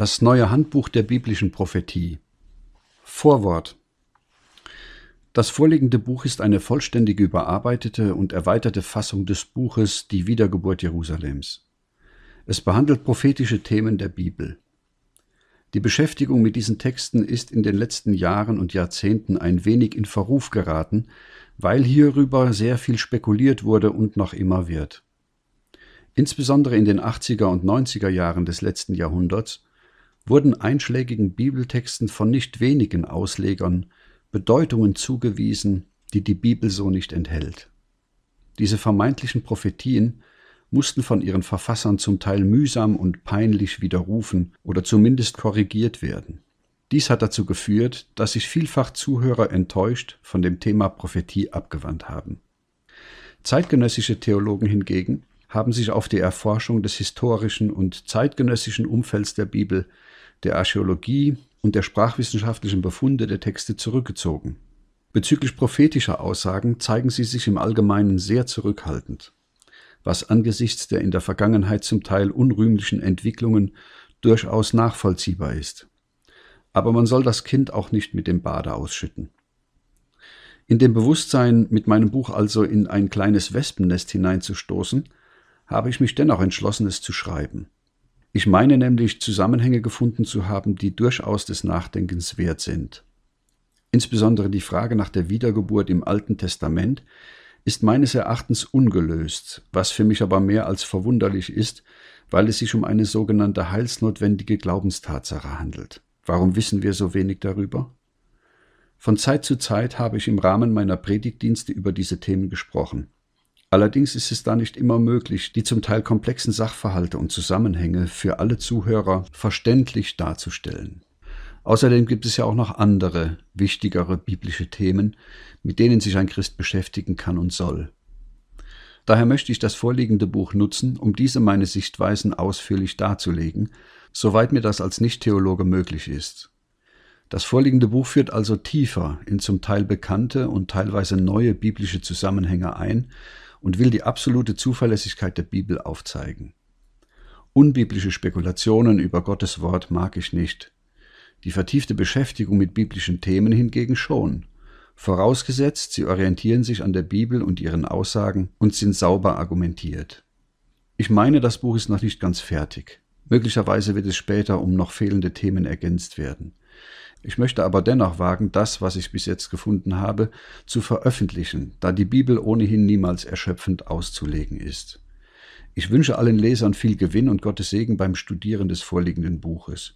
Das neue Handbuch der biblischen Prophetie. Vorwort. Das vorliegende Buch ist eine vollständig überarbeitete und erweiterte Fassung des Buches Die Wiedergeburt Jerusalems. Es behandelt prophetische Themen der Bibel. Die Beschäftigung mit diesen Texten ist in den letzten Jahren und Jahrzehnten ein wenig in Verruf geraten, weil hierüber sehr viel spekuliert wurde und noch immer wird. Insbesondere in den 80er und 90er Jahren des letzten Jahrhunderts wurden einschlägigen Bibeltexten von nicht wenigen Auslegern Bedeutungen zugewiesen, die die Bibel so nicht enthält. Diese vermeintlichen Prophetien mussten von ihren Verfassern zum Teil mühsam und peinlich widerrufen oder zumindest korrigiert werden. Dies hat dazu geführt, dass sich vielfach Zuhörer enttäuscht von dem Thema Prophetie abgewandt haben. Zeitgenössische Theologen hingegen haben sich auf die Erforschung des historischen und zeitgenössischen Umfelds der Bibel der Archäologie und der sprachwissenschaftlichen Befunde der Texte zurückgezogen. Bezüglich prophetischer Aussagen zeigen sie sich im Allgemeinen sehr zurückhaltend, was angesichts der in der Vergangenheit zum Teil unrühmlichen Entwicklungen durchaus nachvollziehbar ist. Aber man soll das Kind auch nicht mit dem Bade ausschütten. In dem Bewusstsein, mit meinem Buch also in ein kleines Wespennest hineinzustoßen, habe ich mich dennoch entschlossen, es zu schreiben. Ich meine nämlich Zusammenhänge gefunden zu haben, die durchaus des Nachdenkens wert sind. Insbesondere die Frage nach der Wiedergeburt im Alten Testament ist meines Erachtens ungelöst, was für mich aber mehr als verwunderlich ist, weil es sich um eine sogenannte heilsnotwendige Glaubenstatsache handelt. Warum wissen wir so wenig darüber? Von Zeit zu Zeit habe ich im Rahmen meiner Predigtdienste über diese Themen gesprochen. Allerdings ist es da nicht immer möglich, die zum Teil komplexen Sachverhalte und Zusammenhänge für alle Zuhörer verständlich darzustellen. Außerdem gibt es ja auch noch andere, wichtigere biblische Themen, mit denen sich ein Christ beschäftigen kann und soll. Daher möchte ich das vorliegende Buch nutzen, um diese meine Sichtweisen ausführlich darzulegen, soweit mir das als Nichttheologe möglich ist. Das vorliegende Buch führt also tiefer in zum Teil bekannte und teilweise neue biblische Zusammenhänge ein und will die absolute Zuverlässigkeit der Bibel aufzeigen. Unbiblische Spekulationen über Gottes Wort mag ich nicht. Die vertiefte Beschäftigung mit biblischen Themen hingegen schon, vorausgesetzt, sie orientieren sich an der Bibel und ihren Aussagen und sind sauber argumentiert. Ich meine, das Buch ist noch nicht ganz fertig. Möglicherweise wird es später um noch fehlende Themen ergänzt werden. Ich möchte aber dennoch wagen, das, was ich bis jetzt gefunden habe, zu veröffentlichen, da die Bibel ohnehin niemals erschöpfend auszulegen ist. Ich wünsche allen Lesern viel Gewinn und Gottes Segen beim Studieren des vorliegenden Buches.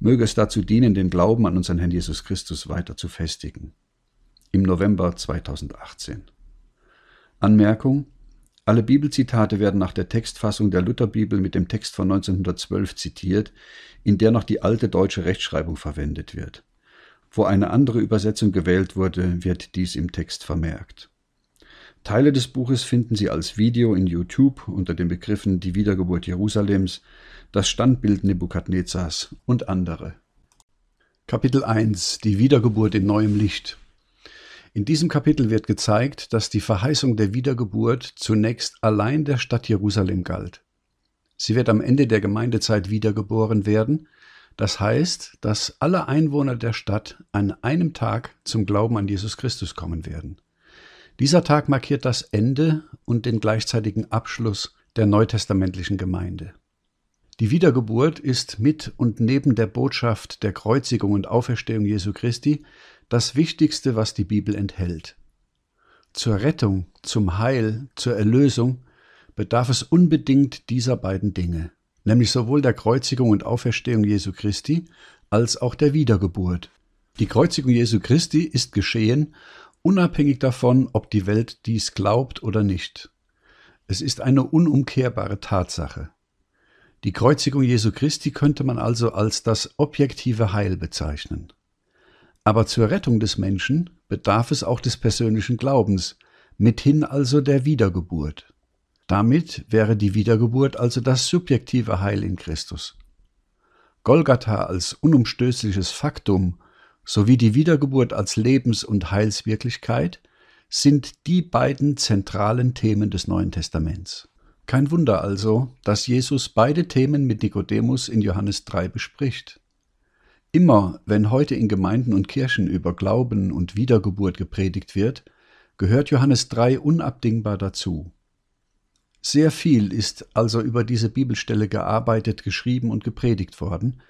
Möge es dazu dienen, den Glauben an unseren Herrn Jesus Christus weiter zu festigen. Im November 2018. Anmerkung alle Bibelzitate werden nach der Textfassung der Lutherbibel mit dem Text von 1912 zitiert, in der noch die alte deutsche Rechtschreibung verwendet wird. Wo eine andere Übersetzung gewählt wurde, wird dies im Text vermerkt. Teile des Buches finden Sie als Video in YouTube unter den Begriffen Die Wiedergeburt Jerusalems, Das Standbild Nebukadnezars und andere. Kapitel 1 Die Wiedergeburt in neuem Licht in diesem Kapitel wird gezeigt, dass die Verheißung der Wiedergeburt zunächst allein der Stadt Jerusalem galt. Sie wird am Ende der Gemeindezeit wiedergeboren werden, das heißt, dass alle Einwohner der Stadt an einem Tag zum Glauben an Jesus Christus kommen werden. Dieser Tag markiert das Ende und den gleichzeitigen Abschluss der neutestamentlichen Gemeinde. Die Wiedergeburt ist mit und neben der Botschaft der Kreuzigung und Auferstehung Jesu Christi das Wichtigste, was die Bibel enthält. Zur Rettung, zum Heil, zur Erlösung bedarf es unbedingt dieser beiden Dinge, nämlich sowohl der Kreuzigung und Auferstehung Jesu Christi als auch der Wiedergeburt. Die Kreuzigung Jesu Christi ist geschehen, unabhängig davon, ob die Welt dies glaubt oder nicht. Es ist eine unumkehrbare Tatsache. Die Kreuzigung Jesu Christi könnte man also als das objektive Heil bezeichnen. Aber zur Rettung des Menschen bedarf es auch des persönlichen Glaubens, mithin also der Wiedergeburt. Damit wäre die Wiedergeburt also das subjektive Heil in Christus. Golgatha als unumstößliches Faktum sowie die Wiedergeburt als Lebens- und Heilswirklichkeit sind die beiden zentralen Themen des Neuen Testaments. Kein Wunder also, dass Jesus beide Themen mit Nikodemus in Johannes 3 bespricht. Immer wenn heute in Gemeinden und Kirchen über Glauben und Wiedergeburt gepredigt wird, gehört Johannes 3 unabdingbar dazu. Sehr viel ist also über diese Bibelstelle gearbeitet, geschrieben und gepredigt worden.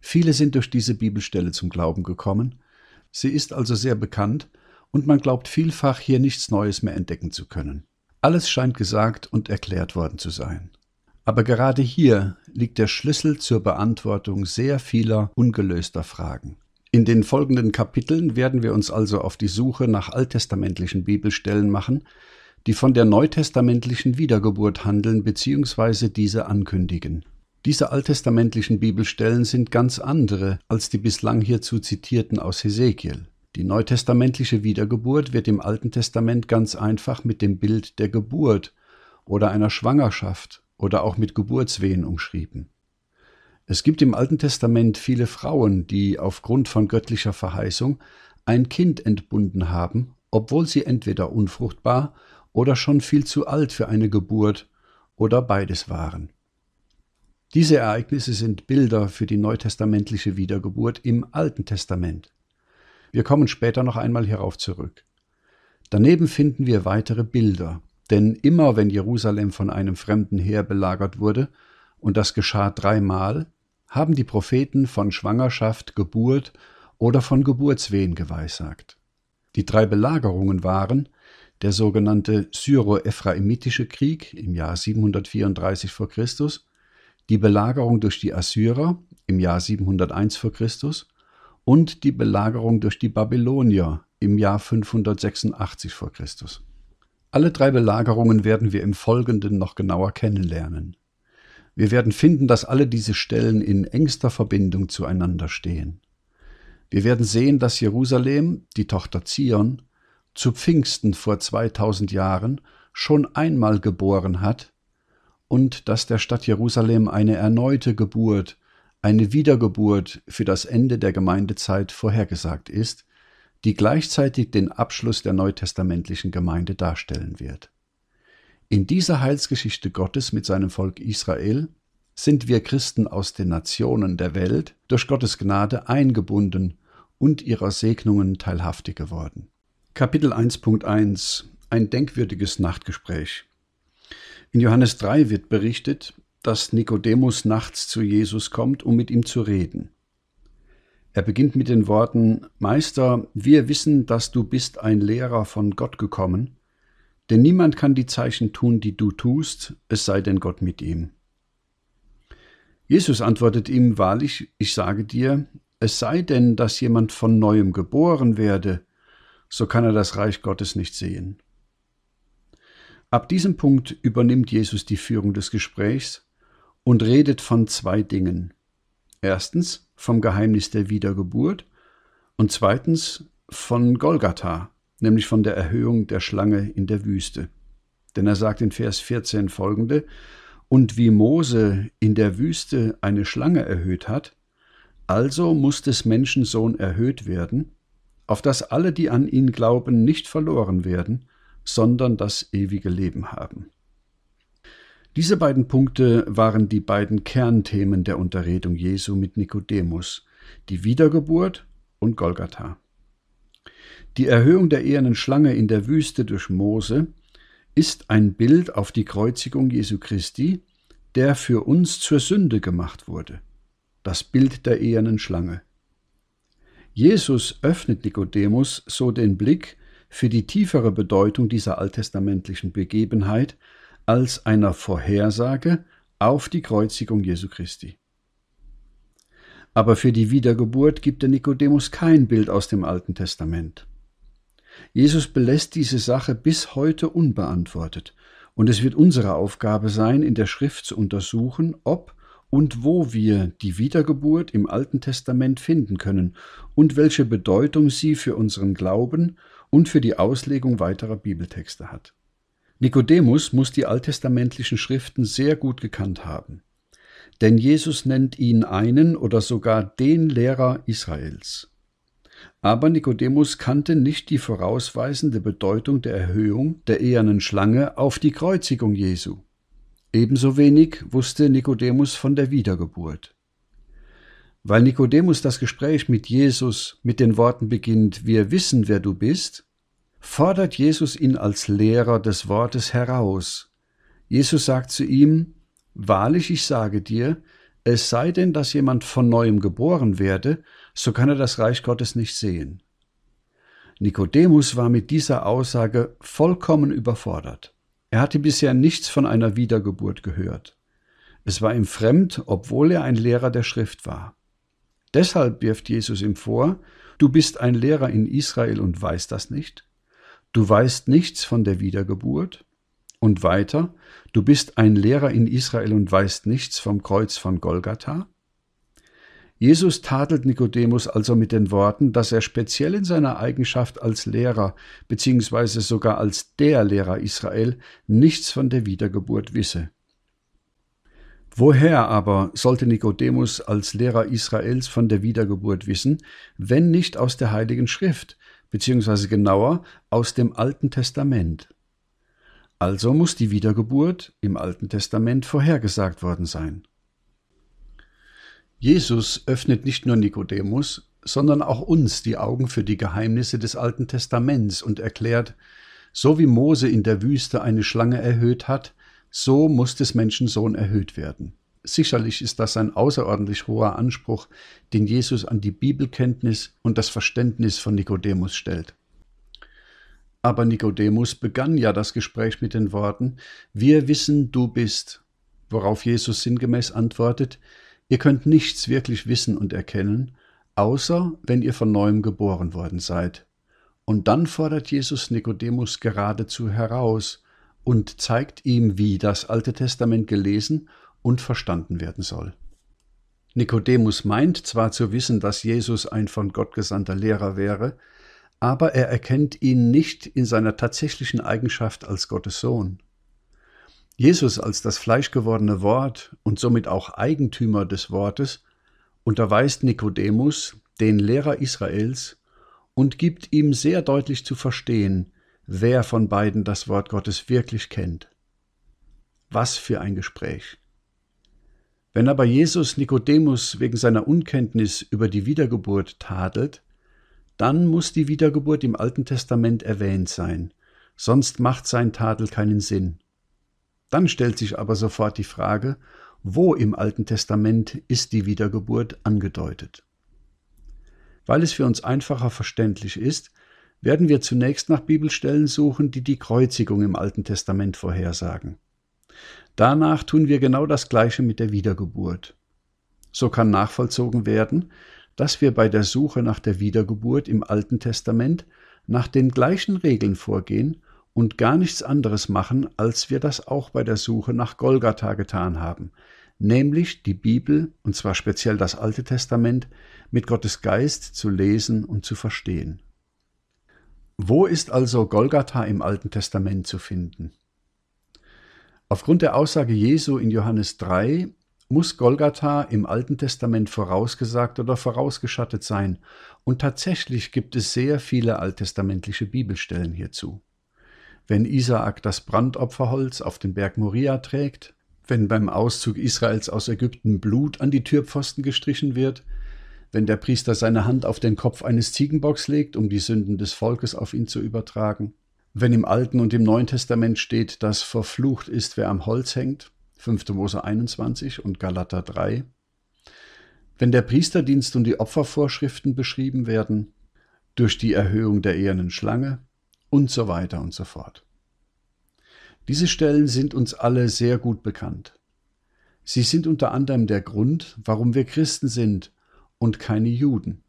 Viele sind durch diese Bibelstelle zum Glauben gekommen. Sie ist also sehr bekannt und man glaubt vielfach, hier nichts Neues mehr entdecken zu können. Alles scheint gesagt und erklärt worden zu sein. Aber gerade hier liegt der Schlüssel zur Beantwortung sehr vieler ungelöster Fragen. In den folgenden Kapiteln werden wir uns also auf die Suche nach alttestamentlichen Bibelstellen machen, die von der neutestamentlichen Wiedergeburt handeln bzw. diese ankündigen. Diese alttestamentlichen Bibelstellen sind ganz andere als die bislang hierzu zitierten aus Hesekiel. Die neutestamentliche Wiedergeburt wird im Alten Testament ganz einfach mit dem Bild der Geburt oder einer Schwangerschaft oder auch mit Geburtswehen umschrieben. Es gibt im Alten Testament viele Frauen, die aufgrund von göttlicher Verheißung ein Kind entbunden haben, obwohl sie entweder unfruchtbar oder schon viel zu alt für eine Geburt oder beides waren. Diese Ereignisse sind Bilder für die neutestamentliche Wiedergeburt im Alten Testament. Wir kommen später noch einmal hierauf zurück. Daneben finden wir weitere Bilder, denn immer wenn Jerusalem von einem fremden Heer belagert wurde, und das geschah dreimal, haben die Propheten von Schwangerschaft, Geburt oder von Geburtswehen geweissagt. Die drei Belagerungen waren der sogenannte Syro-Ephraimitische Krieg im Jahr 734 v. Chr., die Belagerung durch die Assyrer im Jahr 701 v. Chr. und die Belagerung durch die Babylonier im Jahr 586 v. Chr. Alle drei Belagerungen werden wir im Folgenden noch genauer kennenlernen. Wir werden finden, dass alle diese Stellen in engster Verbindung zueinander stehen. Wir werden sehen, dass Jerusalem, die Tochter Zion, zu Pfingsten vor 2000 Jahren schon einmal geboren hat und dass der Stadt Jerusalem eine erneute Geburt, eine Wiedergeburt für das Ende der Gemeindezeit vorhergesagt ist, die gleichzeitig den Abschluss der neutestamentlichen Gemeinde darstellen wird. In dieser Heilsgeschichte Gottes mit seinem Volk Israel sind wir Christen aus den Nationen der Welt durch Gottes Gnade eingebunden und ihrer Segnungen teilhaftig geworden. Kapitel 1.1 Ein denkwürdiges Nachtgespräch. In Johannes 3 wird berichtet, dass Nikodemus nachts zu Jesus kommt, um mit ihm zu reden. Er beginnt mit den Worten Meister, wir wissen, dass du bist ein Lehrer von Gott gekommen, denn niemand kann die Zeichen tun, die du tust, es sei denn Gott mit ihm. Jesus antwortet ihm wahrlich, ich sage dir, es sei denn, dass jemand von neuem geboren werde, so kann er das Reich Gottes nicht sehen. Ab diesem Punkt übernimmt Jesus die Führung des Gesprächs und redet von zwei Dingen Erstens vom Geheimnis der Wiedergeburt und zweitens von Golgatha, nämlich von der Erhöhung der Schlange in der Wüste. Denn er sagt in Vers 14 folgende, und wie Mose in der Wüste eine Schlange erhöht hat, also muss des Menschensohn erhöht werden, auf dass alle, die an ihn glauben, nicht verloren werden, sondern das ewige Leben haben. Diese beiden Punkte waren die beiden Kernthemen der Unterredung Jesu mit Nikodemus, die Wiedergeburt und Golgatha. Die Erhöhung der ehernen Schlange in der Wüste durch Mose ist ein Bild auf die Kreuzigung Jesu Christi, der für uns zur Sünde gemacht wurde. Das Bild der ehernen Schlange. Jesus öffnet Nikodemus so den Blick für die tiefere Bedeutung dieser alttestamentlichen Begebenheit als einer Vorhersage auf die Kreuzigung Jesu Christi. Aber für die Wiedergeburt gibt der Nikodemus kein Bild aus dem Alten Testament. Jesus belässt diese Sache bis heute unbeantwortet, und es wird unsere Aufgabe sein, in der Schrift zu untersuchen, ob und wo wir die Wiedergeburt im Alten Testament finden können und welche Bedeutung sie für unseren Glauben und für die Auslegung weiterer Bibeltexte hat. Nikodemus muss die alttestamentlichen Schriften sehr gut gekannt haben, denn Jesus nennt ihn einen oder sogar den Lehrer Israels. Aber Nikodemus kannte nicht die vorausweisende Bedeutung der Erhöhung der ehernen Schlange auf die Kreuzigung Jesu. Ebenso wenig wusste Nikodemus von der Wiedergeburt. Weil Nikodemus das Gespräch mit Jesus mit den Worten beginnt, wir wissen, wer du bist, fordert Jesus ihn als Lehrer des Wortes heraus. Jesus sagt zu ihm, Wahrlich, ich sage dir, es sei denn, dass jemand von neuem geboren werde, so kann er das Reich Gottes nicht sehen. Nikodemus war mit dieser Aussage vollkommen überfordert. Er hatte bisher nichts von einer Wiedergeburt gehört. Es war ihm fremd, obwohl er ein Lehrer der Schrift war. Deshalb wirft Jesus ihm vor, du bist ein Lehrer in Israel und weißt das nicht. Du weißt nichts von der Wiedergeburt. Und weiter, du bist ein Lehrer in Israel und weißt nichts vom Kreuz von Golgatha? Jesus tadelt Nikodemus also mit den Worten, dass er speziell in seiner Eigenschaft als Lehrer bzw. sogar als der Lehrer Israel nichts von der Wiedergeburt wisse. Woher aber sollte Nikodemus als Lehrer Israels von der Wiedergeburt wissen, wenn nicht aus der heiligen Schrift, beziehungsweise genauer aus dem Alten Testament. Also muss die Wiedergeburt im Alten Testament vorhergesagt worden sein. Jesus öffnet nicht nur Nikodemus, sondern auch uns die Augen für die Geheimnisse des Alten Testaments und erklärt, so wie Mose in der Wüste eine Schlange erhöht hat, so muss des Menschen Sohn erhöht werden. Sicherlich ist das ein außerordentlich hoher Anspruch, den Jesus an die Bibelkenntnis und das Verständnis von Nikodemus stellt. Aber Nikodemus begann ja das Gespräch mit den Worten Wir wissen, du bist, worauf Jesus sinngemäß antwortet Ihr könnt nichts wirklich wissen und erkennen, außer wenn ihr von neuem geboren worden seid. Und dann fordert Jesus Nikodemus geradezu heraus und zeigt ihm, wie das Alte Testament gelesen und verstanden werden soll. Nikodemus meint zwar zu wissen, dass Jesus ein von Gott gesandter Lehrer wäre, aber er erkennt ihn nicht in seiner tatsächlichen Eigenschaft als Gottes Sohn. Jesus als das fleischgewordene Wort und somit auch Eigentümer des Wortes unterweist Nikodemus, den Lehrer Israels, und gibt ihm sehr deutlich zu verstehen, wer von beiden das Wort Gottes wirklich kennt. Was für ein Gespräch. Wenn aber Jesus Nikodemus wegen seiner Unkenntnis über die Wiedergeburt tadelt, dann muss die Wiedergeburt im Alten Testament erwähnt sein, sonst macht sein Tadel keinen Sinn. Dann stellt sich aber sofort die Frage, wo im Alten Testament ist die Wiedergeburt angedeutet? Weil es für uns einfacher verständlich ist, werden wir zunächst nach Bibelstellen suchen, die die Kreuzigung im Alten Testament vorhersagen. Danach tun wir genau das Gleiche mit der Wiedergeburt. So kann nachvollzogen werden, dass wir bei der Suche nach der Wiedergeburt im Alten Testament nach den gleichen Regeln vorgehen und gar nichts anderes machen, als wir das auch bei der Suche nach Golgatha getan haben, nämlich die Bibel, und zwar speziell das Alte Testament, mit Gottes Geist zu lesen und zu verstehen. Wo ist also Golgatha im Alten Testament zu finden? Aufgrund der Aussage Jesu in Johannes 3 muss Golgatha im Alten Testament vorausgesagt oder vorausgeschattet sein, und tatsächlich gibt es sehr viele alttestamentliche Bibelstellen hierzu. Wenn Isaak das Brandopferholz auf den Berg Moria trägt, wenn beim Auszug Israels aus Ägypten Blut an die Türpfosten gestrichen wird, wenn der Priester seine Hand auf den Kopf eines Ziegenbocks legt, um die Sünden des Volkes auf ihn zu übertragen, wenn im Alten und im Neuen Testament steht, dass verflucht ist, wer am Holz hängt, 5. Mose 21 und Galater 3. Wenn der Priesterdienst und die Opfervorschriften beschrieben werden, durch die Erhöhung der ehernen Schlange und so weiter und so fort. Diese Stellen sind uns alle sehr gut bekannt. Sie sind unter anderem der Grund, warum wir Christen sind und keine Juden.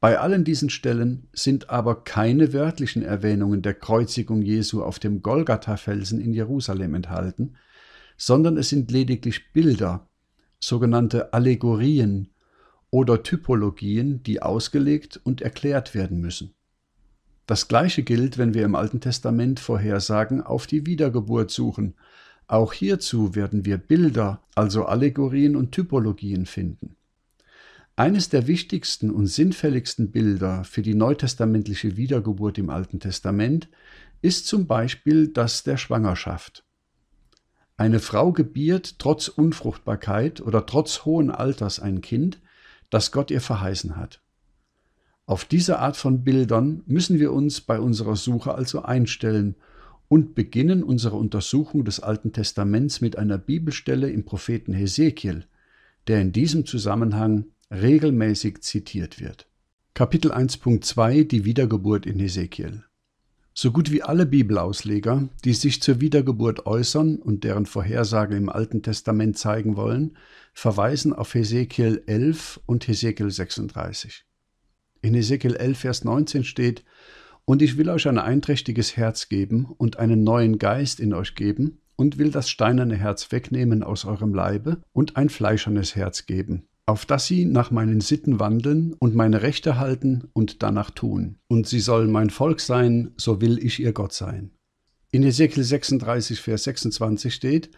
Bei allen diesen Stellen sind aber keine wörtlichen Erwähnungen der Kreuzigung Jesu auf dem Golgatha-Felsen in Jerusalem enthalten, sondern es sind lediglich Bilder, sogenannte Allegorien oder Typologien, die ausgelegt und erklärt werden müssen. Das gleiche gilt, wenn wir im Alten Testament Vorhersagen auf die Wiedergeburt suchen. Auch hierzu werden wir Bilder, also Allegorien und Typologien finden. Eines der wichtigsten und sinnfälligsten Bilder für die neutestamentliche Wiedergeburt im Alten Testament ist zum Beispiel das der Schwangerschaft. Eine Frau gebiert trotz Unfruchtbarkeit oder trotz hohen Alters ein Kind, das Gott ihr verheißen hat. Auf diese Art von Bildern müssen wir uns bei unserer Suche also einstellen und beginnen unsere Untersuchung des Alten Testaments mit einer Bibelstelle im Propheten Hesekiel, der in diesem Zusammenhang regelmäßig zitiert wird. Kapitel 1.2 Die Wiedergeburt in Hesekiel so gut wie alle Bibelausleger, die sich zur Wiedergeburt äußern und deren Vorhersage im Alten Testament zeigen wollen, verweisen auf Hesekiel 11 und Hesekiel 36. In Hesekiel 11, Vers 19 steht, Und ich will euch ein einträchtiges Herz geben und einen neuen Geist in euch geben und will das steinerne Herz wegnehmen aus eurem Leibe und ein fleischernes Herz geben auf dass sie nach meinen Sitten wandeln und meine Rechte halten und danach tun. Und sie sollen mein Volk sein, so will ich ihr Gott sein. In Ezekiel 36, Vers 26 steht,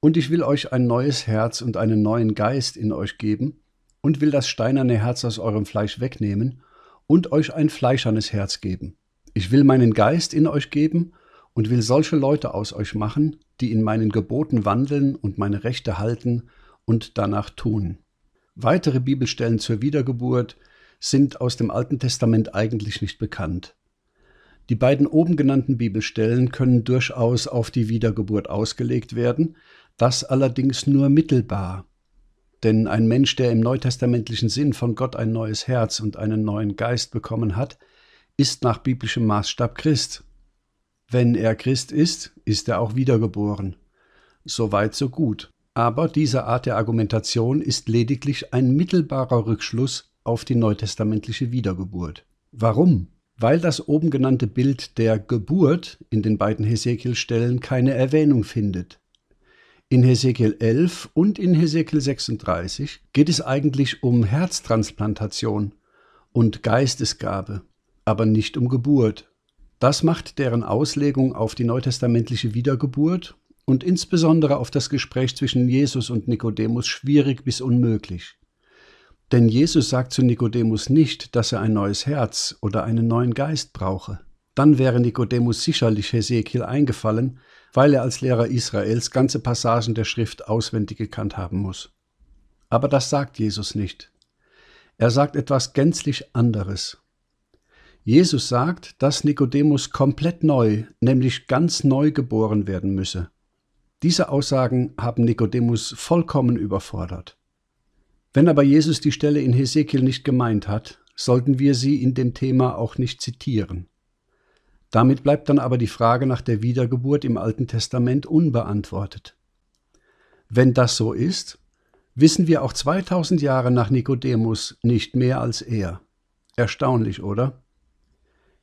Und ich will euch ein neues Herz und einen neuen Geist in euch geben, und will das steinerne Herz aus eurem Fleisch wegnehmen und euch ein fleischernes Herz geben. Ich will meinen Geist in euch geben und will solche Leute aus euch machen, die in meinen Geboten wandeln und meine Rechte halten und danach tun. Weitere Bibelstellen zur Wiedergeburt sind aus dem Alten Testament eigentlich nicht bekannt. Die beiden oben genannten Bibelstellen können durchaus auf die Wiedergeburt ausgelegt werden, das allerdings nur mittelbar. Denn ein Mensch, der im neutestamentlichen Sinn von Gott ein neues Herz und einen neuen Geist bekommen hat, ist nach biblischem Maßstab Christ. Wenn er Christ ist, ist er auch wiedergeboren. So weit, so gut. Aber diese Art der Argumentation ist lediglich ein mittelbarer Rückschluss auf die neutestamentliche Wiedergeburt. Warum? Weil das oben genannte Bild der Geburt in den beiden Hesekiel-Stellen keine Erwähnung findet. In Hesekiel 11 und in Hesekiel 36 geht es eigentlich um Herztransplantation und Geistesgabe, aber nicht um Geburt. Das macht deren Auslegung auf die neutestamentliche Wiedergeburt und insbesondere auf das Gespräch zwischen Jesus und Nikodemus schwierig bis unmöglich. Denn Jesus sagt zu Nikodemus nicht, dass er ein neues Herz oder einen neuen Geist brauche. Dann wäre Nikodemus sicherlich Hesekiel eingefallen, weil er als Lehrer Israels ganze Passagen der Schrift auswendig gekannt haben muss. Aber das sagt Jesus nicht. Er sagt etwas gänzlich anderes. Jesus sagt, dass Nikodemus komplett neu, nämlich ganz neu geboren werden müsse. Diese Aussagen haben Nikodemus vollkommen überfordert. Wenn aber Jesus die Stelle in Hesekiel nicht gemeint hat, sollten wir sie in dem Thema auch nicht zitieren. Damit bleibt dann aber die Frage nach der Wiedergeburt im Alten Testament unbeantwortet. Wenn das so ist, wissen wir auch 2000 Jahre nach Nikodemus nicht mehr als er. Erstaunlich, oder?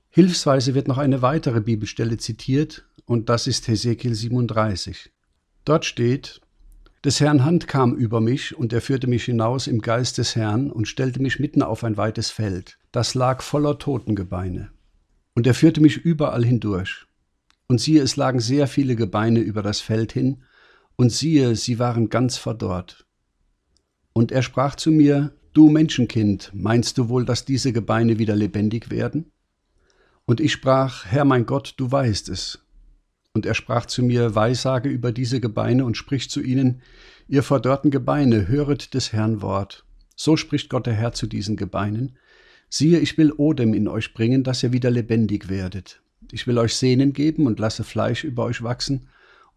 Hilfsweise wird noch eine weitere Bibelstelle zitiert, und das ist Hesekiel 37. Dort steht, des Herrn Hand kam über mich, und er führte mich hinaus im Geist des Herrn und stellte mich mitten auf ein weites Feld, das lag voller Totengebeine. Und er führte mich überall hindurch. Und siehe, es lagen sehr viele Gebeine über das Feld hin, und siehe, sie waren ganz verdorrt. Und er sprach zu mir, Du Menschenkind, meinst du wohl, dass diese Gebeine wieder lebendig werden? Und ich sprach, Herr mein Gott, du weißt es. Und er sprach zu mir, Weissage über diese Gebeine und spricht zu ihnen, ihr verdorrten Gebeine, höret des Herrn Wort. So spricht Gott der Herr zu diesen Gebeinen. Siehe, ich will Odem in euch bringen, dass ihr wieder lebendig werdet. Ich will euch Sehnen geben und lasse Fleisch über euch wachsen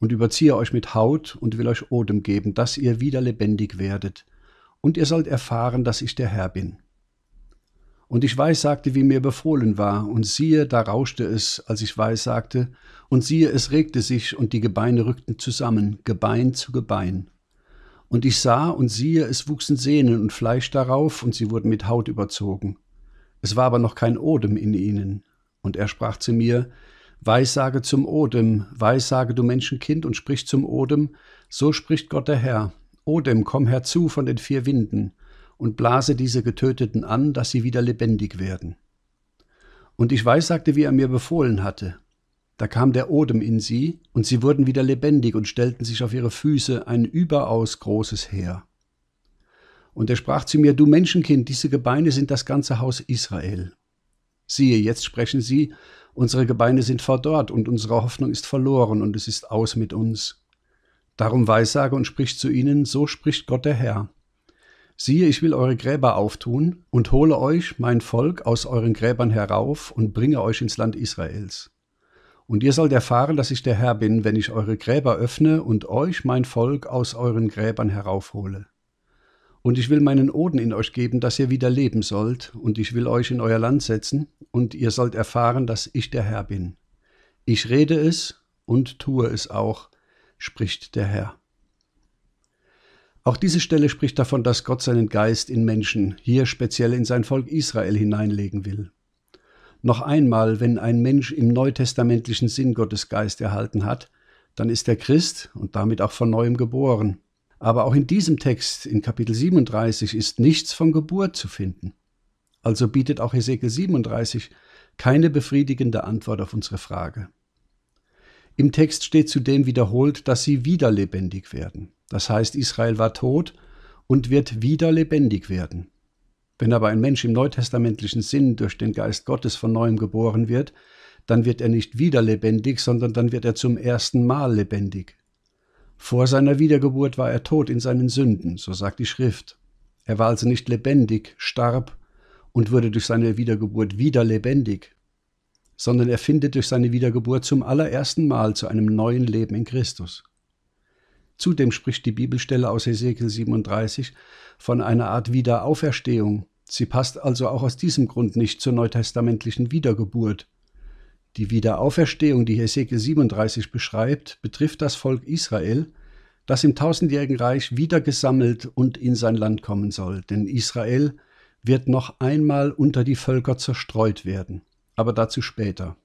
und überziehe euch mit Haut und will euch Odem geben, dass ihr wieder lebendig werdet. Und ihr sollt erfahren, dass ich der Herr bin. Und ich weissagte, wie mir befohlen war, und siehe, da rauschte es, als ich weissagte, und siehe, es regte sich, und die Gebeine rückten zusammen, Gebein zu Gebein. Und ich sah, und siehe, es wuchsen Sehnen und Fleisch darauf, und sie wurden mit Haut überzogen. Es war aber noch kein Odem in ihnen. Und er sprach zu mir, Weissage zum Odem, Weissage du Menschenkind, und sprich zum Odem, so spricht Gott der Herr. Odem, komm herzu von den vier Winden und blase diese Getöteten an, dass sie wieder lebendig werden. Und ich weiß, sagte, wie er mir befohlen hatte. Da kam der Odem in sie, und sie wurden wieder lebendig und stellten sich auf ihre Füße ein überaus großes Heer. Und er sprach zu mir, du Menschenkind, diese Gebeine sind das ganze Haus Israel. Siehe, jetzt sprechen sie, unsere Gebeine sind verdorrt und unsere Hoffnung ist verloren und es ist aus mit uns. Darum weissage und sprich zu ihnen, so spricht Gott der Herr. Siehe, ich will eure Gräber auftun und hole euch, mein Volk, aus euren Gräbern herauf und bringe euch ins Land Israels. Und ihr sollt erfahren, dass ich der Herr bin, wenn ich eure Gräber öffne und euch, mein Volk, aus euren Gräbern heraufhole. Und ich will meinen Oden in euch geben, dass ihr wieder leben sollt, und ich will euch in euer Land setzen, und ihr sollt erfahren, dass ich der Herr bin. Ich rede es und tue es auch, spricht der Herr. Auch diese Stelle spricht davon, dass Gott seinen Geist in Menschen, hier speziell in sein Volk Israel, hineinlegen will. Noch einmal, wenn ein Mensch im neutestamentlichen Sinn Gottes Geist erhalten hat, dann ist er Christ und damit auch von neuem geboren. Aber auch in diesem Text, in Kapitel 37, ist nichts von Geburt zu finden. Also bietet auch Hesekiel 37 keine befriedigende Antwort auf unsere Frage. Im Text steht zudem wiederholt, dass sie wieder lebendig werden. Das heißt, Israel war tot und wird wieder lebendig werden. Wenn aber ein Mensch im neutestamentlichen Sinn durch den Geist Gottes von neuem geboren wird, dann wird er nicht wieder lebendig, sondern dann wird er zum ersten Mal lebendig. Vor seiner Wiedergeburt war er tot in seinen Sünden, so sagt die Schrift. Er war also nicht lebendig, starb und wurde durch seine Wiedergeburt wieder lebendig, sondern er findet durch seine Wiedergeburt zum allerersten Mal zu einem neuen Leben in Christus. Zudem spricht die Bibelstelle aus Hesekiel 37 von einer Art Wiederauferstehung. Sie passt also auch aus diesem Grund nicht zur neutestamentlichen Wiedergeburt. Die Wiederauferstehung, die Hesekiel 37 beschreibt, betrifft das Volk Israel, das im tausendjährigen Reich wieder gesammelt und in sein Land kommen soll. Denn Israel wird noch einmal unter die Völker zerstreut werden. Aber dazu später.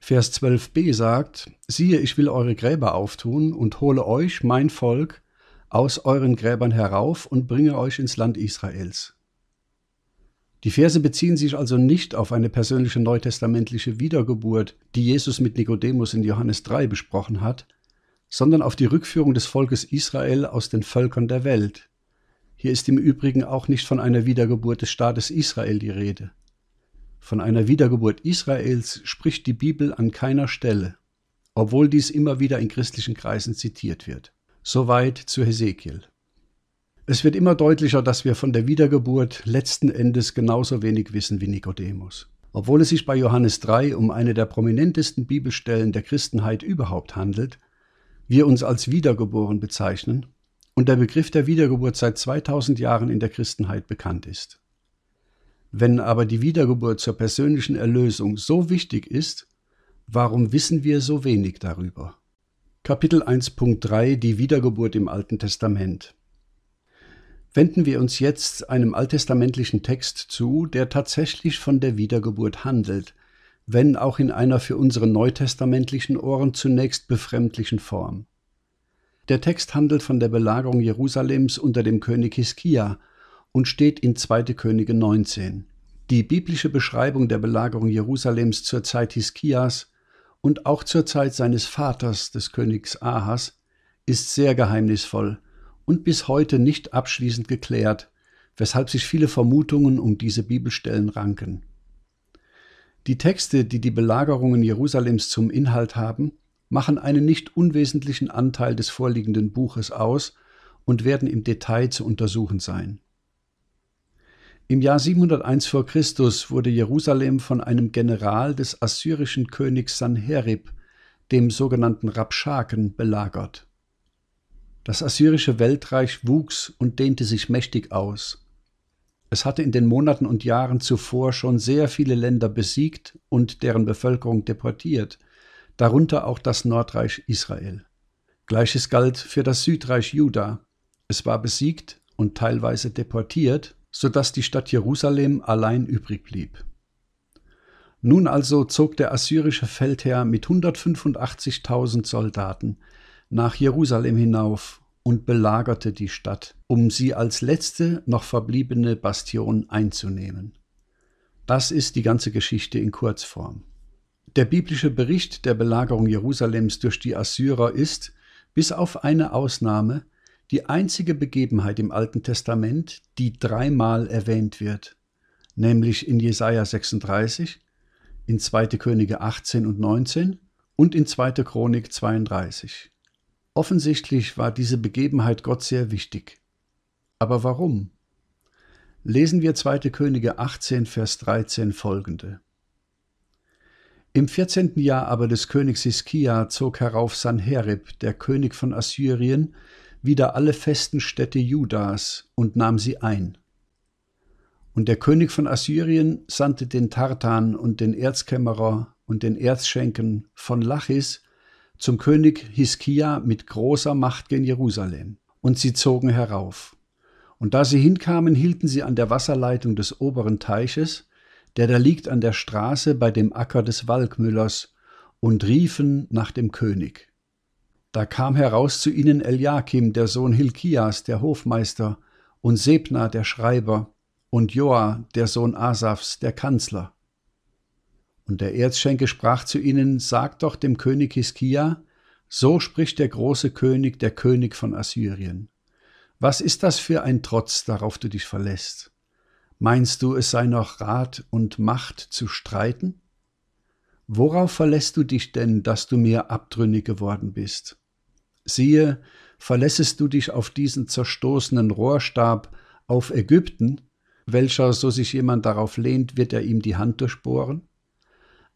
Vers 12b sagt, siehe, ich will eure Gräber auftun und hole euch, mein Volk, aus euren Gräbern herauf und bringe euch ins Land Israels. Die Verse beziehen sich also nicht auf eine persönliche neutestamentliche Wiedergeburt, die Jesus mit Nikodemus in Johannes 3 besprochen hat, sondern auf die Rückführung des Volkes Israel aus den Völkern der Welt. Hier ist im Übrigen auch nicht von einer Wiedergeburt des Staates Israel die Rede. Von einer Wiedergeburt Israels spricht die Bibel an keiner Stelle, obwohl dies immer wieder in christlichen Kreisen zitiert wird. Soweit zu Hesekiel. Es wird immer deutlicher, dass wir von der Wiedergeburt letzten Endes genauso wenig wissen wie Nikodemus. Obwohl es sich bei Johannes 3 um eine der prominentesten Bibelstellen der Christenheit überhaupt handelt, wir uns als wiedergeboren bezeichnen und der Begriff der Wiedergeburt seit 2000 Jahren in der Christenheit bekannt ist. Wenn aber die Wiedergeburt zur persönlichen Erlösung so wichtig ist, warum wissen wir so wenig darüber? Kapitel 1.3 Die Wiedergeburt im Alten Testament Wenden wir uns jetzt einem alttestamentlichen Text zu, der tatsächlich von der Wiedergeburt handelt, wenn auch in einer für unsere neutestamentlichen Ohren zunächst befremdlichen Form. Der Text handelt von der Belagerung Jerusalems unter dem König Hiskia und steht in 2. Könige 19. Die biblische Beschreibung der Belagerung Jerusalems zur Zeit Hiskias und auch zur Zeit seines Vaters, des Königs Ahas, ist sehr geheimnisvoll und bis heute nicht abschließend geklärt, weshalb sich viele Vermutungen um diese Bibelstellen ranken. Die Texte, die die Belagerungen Jerusalems zum Inhalt haben, machen einen nicht unwesentlichen Anteil des vorliegenden Buches aus und werden im Detail zu untersuchen sein. Im Jahr 701 vor Christus wurde Jerusalem von einem General des assyrischen Königs Sanherib, dem sogenannten Rabschaken, belagert. Das assyrische Weltreich wuchs und dehnte sich mächtig aus. Es hatte in den Monaten und Jahren zuvor schon sehr viele Länder besiegt und deren Bevölkerung deportiert, darunter auch das Nordreich Israel. Gleiches galt für das Südreich Juda. Es war besiegt und teilweise deportiert sodass die Stadt Jerusalem allein übrig blieb. Nun also zog der assyrische Feldherr mit 185.000 Soldaten nach Jerusalem hinauf und belagerte die Stadt, um sie als letzte noch verbliebene Bastion einzunehmen. Das ist die ganze Geschichte in Kurzform. Der biblische Bericht der Belagerung Jerusalems durch die Assyrer ist, bis auf eine Ausnahme, die einzige Begebenheit im Alten Testament, die dreimal erwähnt wird, nämlich in Jesaja 36, in 2. Könige 18 und 19 und in 2. Chronik 32. Offensichtlich war diese Begebenheit Gott sehr wichtig. Aber warum? Lesen wir 2. Könige 18, Vers 13 folgende. Im 14. Jahr aber des Königs Hiskia zog herauf Sanherib, der König von Assyrien, wieder alle festen Städte Judas und nahm sie ein. Und der König von Assyrien sandte den Tartan und den Erzkämmerer und den Erzschenken von Lachis zum König Hiskia mit großer Macht gen Jerusalem. Und sie zogen herauf. Und da sie hinkamen, hielten sie an der Wasserleitung des oberen Teiches, der da liegt an der Straße bei dem Acker des Walkmüllers, und riefen nach dem König. Da kam heraus zu ihnen Eliakim, der Sohn Hilkias, der Hofmeister, und Sebna, der Schreiber, und Joa, der Sohn Asafs, der Kanzler. Und der Erzschenke sprach zu ihnen, Sagt doch dem König Hiskia, so spricht der große König, der König von Assyrien. Was ist das für ein Trotz, darauf du dich verlässt? Meinst du, es sei noch Rat und Macht zu streiten? Worauf verlässt du dich denn, dass du mir abtrünnig geworden bist? siehe, verlässest du dich auf diesen zerstoßenen Rohrstab auf Ägypten, welcher, so sich jemand darauf lehnt, wird er ihm die Hand durchbohren?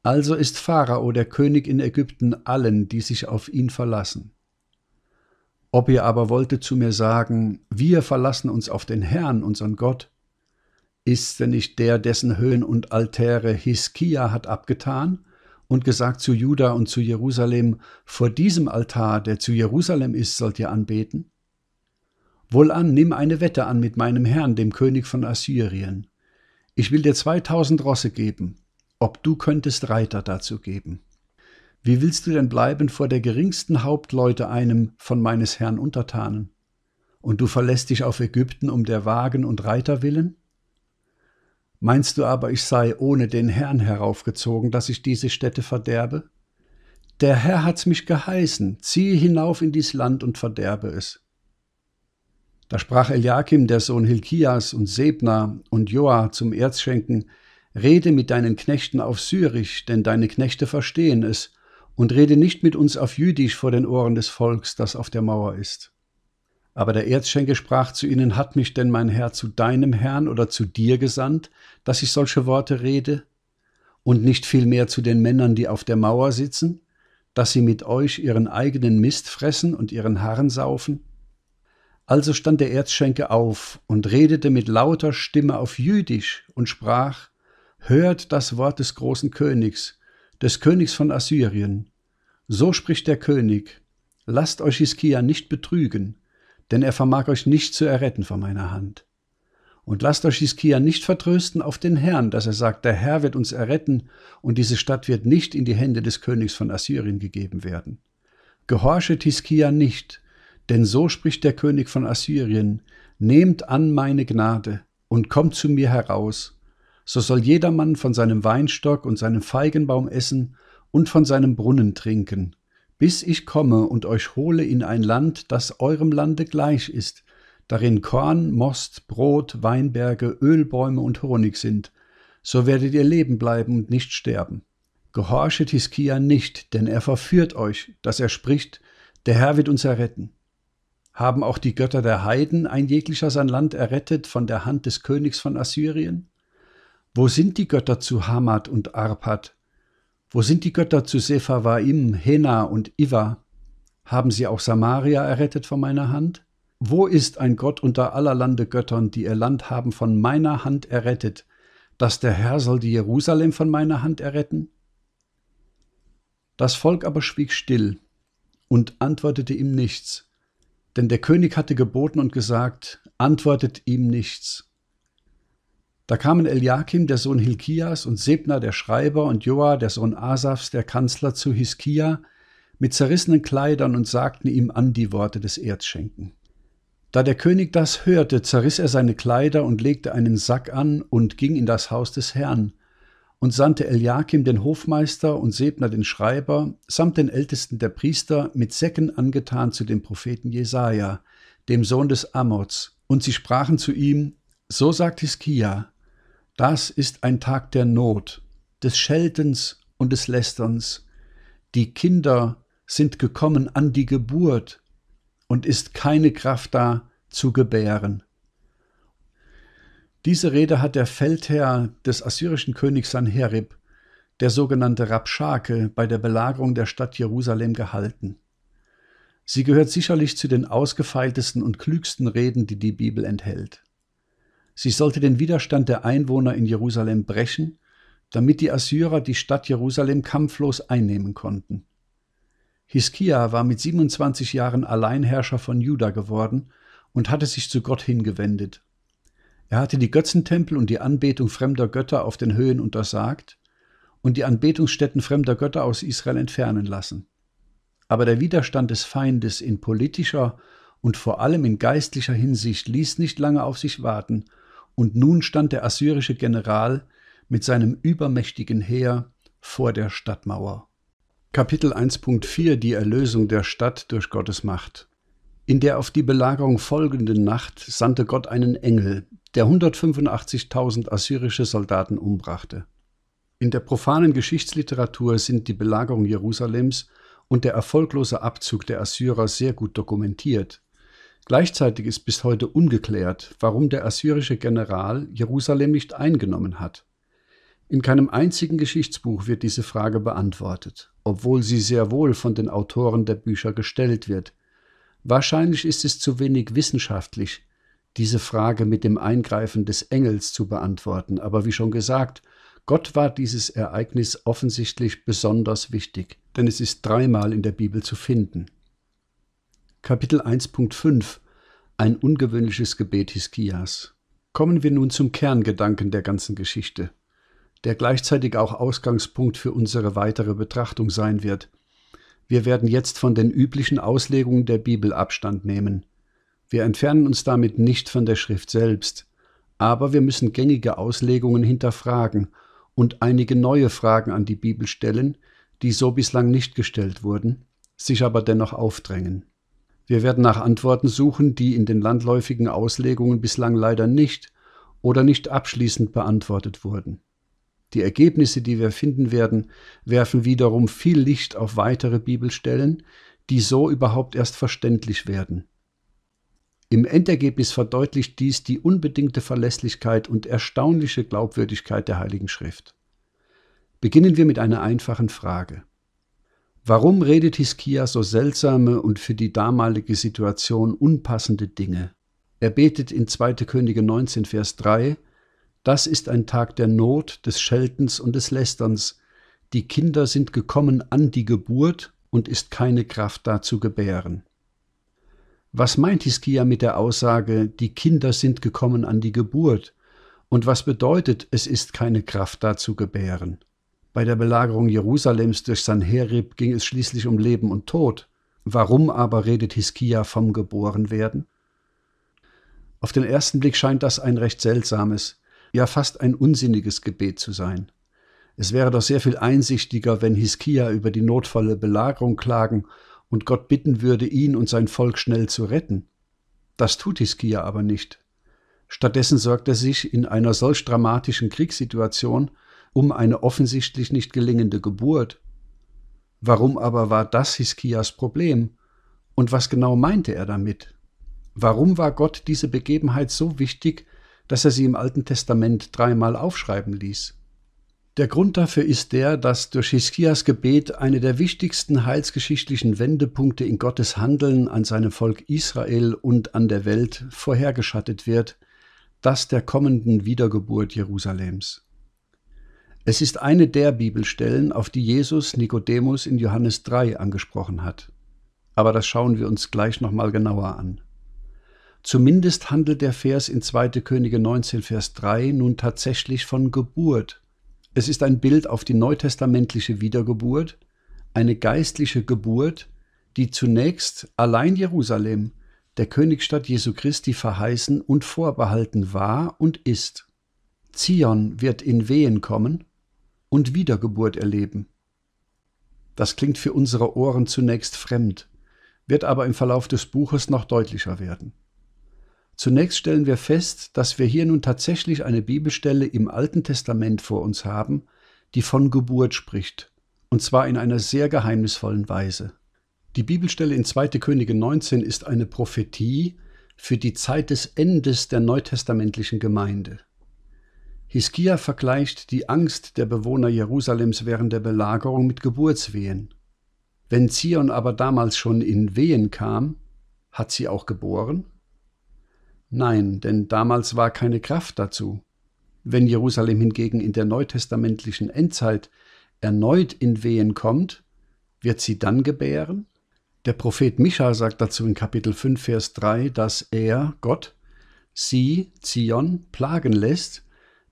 Also ist Pharao der König in Ägypten allen, die sich auf ihn verlassen. Ob ihr aber wolltet zu mir sagen, wir verlassen uns auf den Herrn, unseren Gott, ist denn nicht der, dessen Höhen und Altäre Hiskia hat abgetan und gesagt zu Juda und zu Jerusalem, vor diesem Altar, der zu Jerusalem ist, sollt ihr anbeten? Wohlan, nimm eine Wette an mit meinem Herrn, dem König von Assyrien. Ich will dir zweitausend Rosse geben, ob du könntest Reiter dazu geben. Wie willst du denn bleiben vor der geringsten Hauptleute einem von meines Herrn Untertanen? Und du verlässt dich auf Ägypten um der Wagen und Reiter willen? Meinst du aber, ich sei ohne den Herrn heraufgezogen, dass ich diese Städte verderbe? Der Herr hat's mich geheißen, ziehe hinauf in dies Land und verderbe es. Da sprach Eliakim, der Sohn Hilkias und Sebna und Joa zum Erzschenken, Rede mit deinen Knechten auf Syrisch, denn deine Knechte verstehen es, und rede nicht mit uns auf Jüdisch vor den Ohren des Volks, das auf der Mauer ist. Aber der Erzschenke sprach zu ihnen, hat mich denn mein Herr zu deinem Herrn oder zu dir gesandt, dass ich solche Worte rede? Und nicht vielmehr zu den Männern, die auf der Mauer sitzen, dass sie mit euch ihren eigenen Mist fressen und ihren Harren saufen? Also stand der Erzschenke auf und redete mit lauter Stimme auf Jüdisch und sprach, Hört das Wort des großen Königs, des Königs von Assyrien. So spricht der König, lasst euch Hiskia nicht betrügen, denn er vermag euch nicht zu erretten von meiner Hand. Und lasst euch Hiskia nicht vertrösten auf den Herrn, dass er sagt, der Herr wird uns erretten, und diese Stadt wird nicht in die Hände des Königs von Assyrien gegeben werden. Gehorchet Hiskia nicht, denn so spricht der König von Assyrien, nehmt an meine Gnade und kommt zu mir heraus, so soll jedermann von seinem Weinstock und seinem Feigenbaum essen und von seinem Brunnen trinken, bis ich komme und euch hole in ein Land, das eurem Lande gleich ist, darin Korn, Most, Brot, Weinberge, Ölbäume und Honig sind, so werdet ihr leben bleiben und nicht sterben. Gehorchet Hiskia nicht, denn er verführt euch, dass er spricht, der Herr wird uns erretten. Haben auch die Götter der Heiden ein jeglicher sein Land errettet von der Hand des Königs von Assyrien? Wo sind die Götter zu Hamad und Arpad, wo sind die Götter zu Sepharvaim, Hena und Iva? Haben sie auch Samaria errettet von meiner Hand? Wo ist ein Gott unter aller Lande Göttern, die ihr Land haben von meiner Hand errettet? Dass der Herr soll die Jerusalem von meiner Hand erretten? Das Volk aber schwieg still und antwortete ihm nichts, denn der König hatte geboten und gesagt, antwortet ihm nichts. Da kamen Eliakim, der Sohn Hilkias, und Sebna, der Schreiber, und Joa, der Sohn Asafs, der Kanzler, zu Hiskia mit zerrissenen Kleidern und sagten ihm an die Worte des Erzschenken. Da der König das hörte, zerriss er seine Kleider und legte einen Sack an und ging in das Haus des Herrn und sandte Eliakim den Hofmeister und Sebna, den Schreiber samt den Ältesten der Priester mit Säcken angetan zu dem Propheten Jesaja, dem Sohn des Amots, und sie sprachen zu ihm: So sagt Hiskia: das ist ein Tag der Not, des Scheltens und des Lästerns. Die Kinder sind gekommen an die Geburt und ist keine Kraft da zu gebären. Diese Rede hat der Feldherr des assyrischen Königs Sanherib, der sogenannte Rabschake, bei der Belagerung der Stadt Jerusalem gehalten. Sie gehört sicherlich zu den ausgefeiltesten und klügsten Reden, die die Bibel enthält. Sie sollte den Widerstand der Einwohner in Jerusalem brechen, damit die Assyrer die Stadt Jerusalem kampflos einnehmen konnten. Hiskia war mit 27 Jahren Alleinherrscher von Juda geworden und hatte sich zu Gott hingewendet. Er hatte die Götzentempel und die Anbetung fremder Götter auf den Höhen untersagt und die Anbetungsstätten fremder Götter aus Israel entfernen lassen. Aber der Widerstand des Feindes in politischer und vor allem in geistlicher Hinsicht ließ nicht lange auf sich warten und nun stand der assyrische General mit seinem übermächtigen Heer vor der Stadtmauer. Kapitel 1.4 Die Erlösung der Stadt durch Gottes Macht. In der auf die Belagerung folgenden Nacht sandte Gott einen Engel, der 185.000 assyrische Soldaten umbrachte. In der profanen Geschichtsliteratur sind die Belagerung Jerusalems und der erfolglose Abzug der Assyrer sehr gut dokumentiert. Gleichzeitig ist bis heute ungeklärt, warum der assyrische General Jerusalem nicht eingenommen hat. In keinem einzigen Geschichtsbuch wird diese Frage beantwortet, obwohl sie sehr wohl von den Autoren der Bücher gestellt wird. Wahrscheinlich ist es zu wenig wissenschaftlich, diese Frage mit dem Eingreifen des Engels zu beantworten, aber wie schon gesagt, Gott war dieses Ereignis offensichtlich besonders wichtig, denn es ist dreimal in der Bibel zu finden. Kapitel 1.5 Ein ungewöhnliches Gebet Hiskias. Kommen wir nun zum Kerngedanken der ganzen Geschichte, der gleichzeitig auch Ausgangspunkt für unsere weitere Betrachtung sein wird. Wir werden jetzt von den üblichen Auslegungen der Bibel Abstand nehmen. Wir entfernen uns damit nicht von der Schrift selbst, aber wir müssen gängige Auslegungen hinterfragen und einige neue Fragen an die Bibel stellen, die so bislang nicht gestellt wurden, sich aber dennoch aufdrängen. Wir werden nach Antworten suchen, die in den landläufigen Auslegungen bislang leider nicht oder nicht abschließend beantwortet wurden. Die Ergebnisse, die wir finden werden, werfen wiederum viel Licht auf weitere Bibelstellen, die so überhaupt erst verständlich werden. Im Endergebnis verdeutlicht dies die unbedingte Verlässlichkeit und erstaunliche Glaubwürdigkeit der Heiligen Schrift. Beginnen wir mit einer einfachen Frage. Warum redet Hiskia so seltsame und für die damalige Situation unpassende Dinge? Er betet in 2. Könige 19, Vers 3, Das ist ein Tag der Not, des Scheltens und des Lästerns. Die Kinder sind gekommen an die Geburt und ist keine Kraft da zu gebären. Was meint Hiskia mit der Aussage, die Kinder sind gekommen an die Geburt? Und was bedeutet, es ist keine Kraft da zu gebären? Bei der Belagerung Jerusalems durch Sanherib ging es schließlich um Leben und Tod. Warum aber redet Hiskia vom Geborenwerden? Auf den ersten Blick scheint das ein recht seltsames, ja fast ein unsinniges Gebet zu sein. Es wäre doch sehr viel einsichtiger, wenn Hiskia über die notvolle Belagerung klagen und Gott bitten würde, ihn und sein Volk schnell zu retten. Das tut Hiskia aber nicht. Stattdessen sorgt er sich in einer solch dramatischen Kriegssituation um eine offensichtlich nicht gelingende Geburt. Warum aber war das Hiskias Problem? Und was genau meinte er damit? Warum war Gott diese Begebenheit so wichtig, dass er sie im Alten Testament dreimal aufschreiben ließ? Der Grund dafür ist der, dass durch Hiskias Gebet eine der wichtigsten heilsgeschichtlichen Wendepunkte in Gottes Handeln an seinem Volk Israel und an der Welt vorhergeschattet wird, das der kommenden Wiedergeburt Jerusalems. Es ist eine der Bibelstellen, auf die Jesus Nikodemus in Johannes 3 angesprochen hat. Aber das schauen wir uns gleich nochmal genauer an. Zumindest handelt der Vers in 2. Könige 19, Vers 3 nun tatsächlich von Geburt. Es ist ein Bild auf die neutestamentliche Wiedergeburt, eine geistliche Geburt, die zunächst allein Jerusalem, der Königstadt Jesu Christi, verheißen und vorbehalten war und ist. Zion wird in Wehen kommen, und Wiedergeburt erleben. Das klingt für unsere Ohren zunächst fremd, wird aber im Verlauf des Buches noch deutlicher werden. Zunächst stellen wir fest, dass wir hier nun tatsächlich eine Bibelstelle im Alten Testament vor uns haben, die von Geburt spricht, und zwar in einer sehr geheimnisvollen Weise. Die Bibelstelle in 2. Könige 19 ist eine Prophetie für die Zeit des Endes der neutestamentlichen Gemeinde. Hiskia vergleicht die Angst der Bewohner Jerusalems während der Belagerung mit Geburtswehen. Wenn Zion aber damals schon in Wehen kam, hat sie auch geboren? Nein, denn damals war keine Kraft dazu. Wenn Jerusalem hingegen in der neutestamentlichen Endzeit erneut in Wehen kommt, wird sie dann gebären? Der Prophet Micha sagt dazu in Kapitel 5, Vers 3, dass er, Gott, sie, Zion, plagen lässt,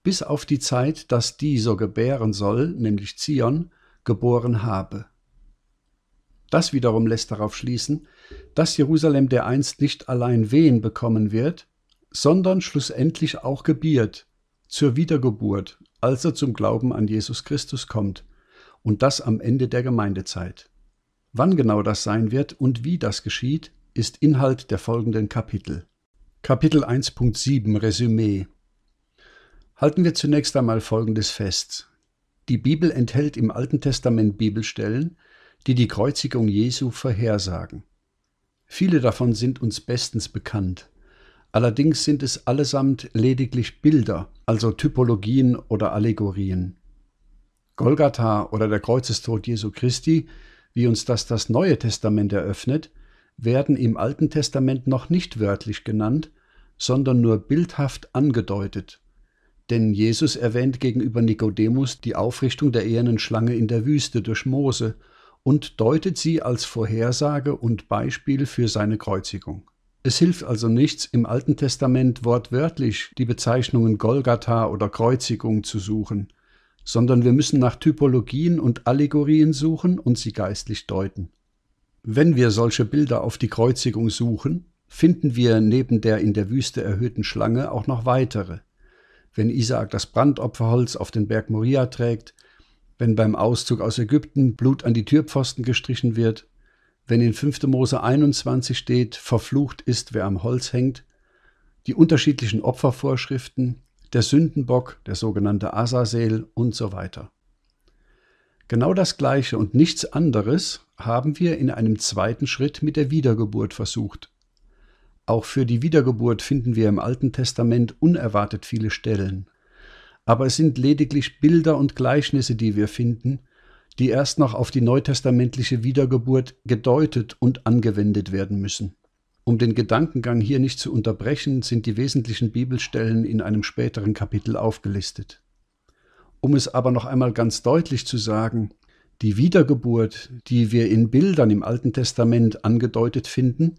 bis auf die Zeit, dass dieser gebären soll, nämlich Zion, geboren habe. Das wiederum lässt darauf schließen, dass Jerusalem dereinst nicht allein Wehen bekommen wird, sondern schlussendlich auch gebiert, zur Wiedergeburt, also zum Glauben an Jesus Christus kommt, und das am Ende der Gemeindezeit. Wann genau das sein wird und wie das geschieht, ist Inhalt der folgenden Kapitel. Kapitel 1.7 Resümee Halten wir zunächst einmal Folgendes fest. Die Bibel enthält im Alten Testament Bibelstellen, die die Kreuzigung Jesu vorhersagen. Viele davon sind uns bestens bekannt. Allerdings sind es allesamt lediglich Bilder, also Typologien oder Allegorien. Golgatha oder der Kreuzestod Jesu Christi, wie uns das das Neue Testament eröffnet, werden im Alten Testament noch nicht wörtlich genannt, sondern nur bildhaft angedeutet denn Jesus erwähnt gegenüber Nikodemus die Aufrichtung der ehernen Schlange in der Wüste durch Mose und deutet sie als Vorhersage und Beispiel für seine Kreuzigung. Es hilft also nichts, im Alten Testament wortwörtlich die Bezeichnungen Golgatha oder Kreuzigung zu suchen, sondern wir müssen nach Typologien und Allegorien suchen und sie geistlich deuten. Wenn wir solche Bilder auf die Kreuzigung suchen, finden wir neben der in der Wüste erhöhten Schlange auch noch weitere wenn Isaak das Brandopferholz auf den Berg Moria trägt, wenn beim Auszug aus Ägypten Blut an die Türpfosten gestrichen wird, wenn in 5. Mose 21 steht, verflucht ist, wer am Holz hängt, die unterschiedlichen Opfervorschriften, der Sündenbock, der sogenannte Asaseel und so weiter. Genau das Gleiche und nichts anderes haben wir in einem zweiten Schritt mit der Wiedergeburt versucht. Auch für die Wiedergeburt finden wir im Alten Testament unerwartet viele Stellen. Aber es sind lediglich Bilder und Gleichnisse, die wir finden, die erst noch auf die neutestamentliche Wiedergeburt gedeutet und angewendet werden müssen. Um den Gedankengang hier nicht zu unterbrechen, sind die wesentlichen Bibelstellen in einem späteren Kapitel aufgelistet. Um es aber noch einmal ganz deutlich zu sagen, die Wiedergeburt, die wir in Bildern im Alten Testament angedeutet finden,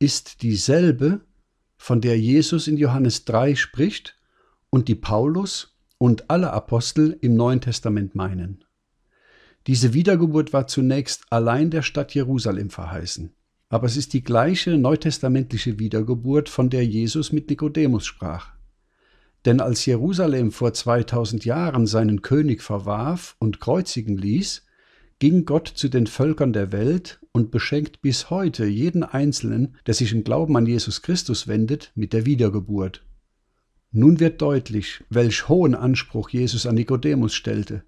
ist dieselbe, von der Jesus in Johannes 3 spricht und die Paulus und alle Apostel im Neuen Testament meinen. Diese Wiedergeburt war zunächst allein der Stadt Jerusalem verheißen, aber es ist die gleiche neutestamentliche Wiedergeburt, von der Jesus mit Nikodemus sprach. Denn als Jerusalem vor 2000 Jahren seinen König verwarf und kreuzigen ließ, ging Gott zu den Völkern der Welt und beschenkt bis heute jeden Einzelnen, der sich im Glauben an Jesus Christus wendet, mit der Wiedergeburt. Nun wird deutlich, welch hohen Anspruch Jesus an Nikodemus stellte.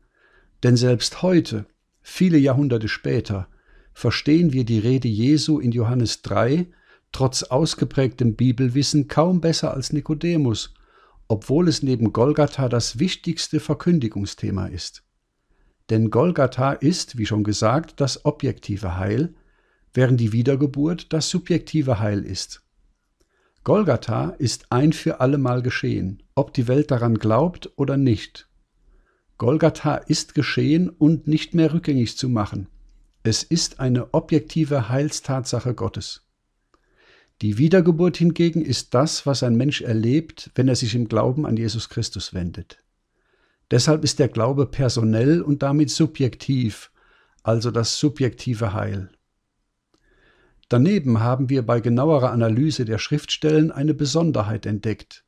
Denn selbst heute, viele Jahrhunderte später, verstehen wir die Rede Jesu in Johannes 3 trotz ausgeprägtem Bibelwissen kaum besser als Nikodemus, obwohl es neben Golgatha das wichtigste Verkündigungsthema ist. Denn Golgatha ist, wie schon gesagt, das objektive Heil, während die Wiedergeburt das subjektive Heil ist. Golgatha ist ein für allemal geschehen, ob die Welt daran glaubt oder nicht. Golgatha ist geschehen und nicht mehr rückgängig zu machen. Es ist eine objektive Heilstatsache Gottes. Die Wiedergeburt hingegen ist das, was ein Mensch erlebt, wenn er sich im Glauben an Jesus Christus wendet. Deshalb ist der Glaube personell und damit subjektiv, also das subjektive Heil. Daneben haben wir bei genauerer Analyse der Schriftstellen eine Besonderheit entdeckt.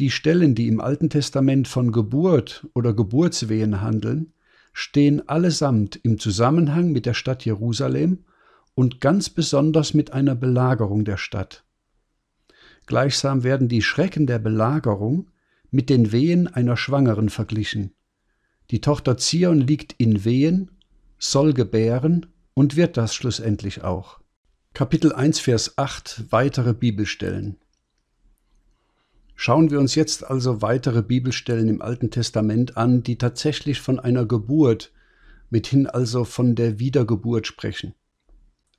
Die Stellen, die im Alten Testament von Geburt oder Geburtswehen handeln, stehen allesamt im Zusammenhang mit der Stadt Jerusalem und ganz besonders mit einer Belagerung der Stadt. Gleichsam werden die Schrecken der Belagerung mit den Wehen einer Schwangeren verglichen. Die Tochter Zion liegt in Wehen, soll gebären und wird das schlussendlich auch. Kapitel 1, Vers 8, weitere Bibelstellen. Schauen wir uns jetzt also weitere Bibelstellen im Alten Testament an, die tatsächlich von einer Geburt, mithin also von der Wiedergeburt sprechen.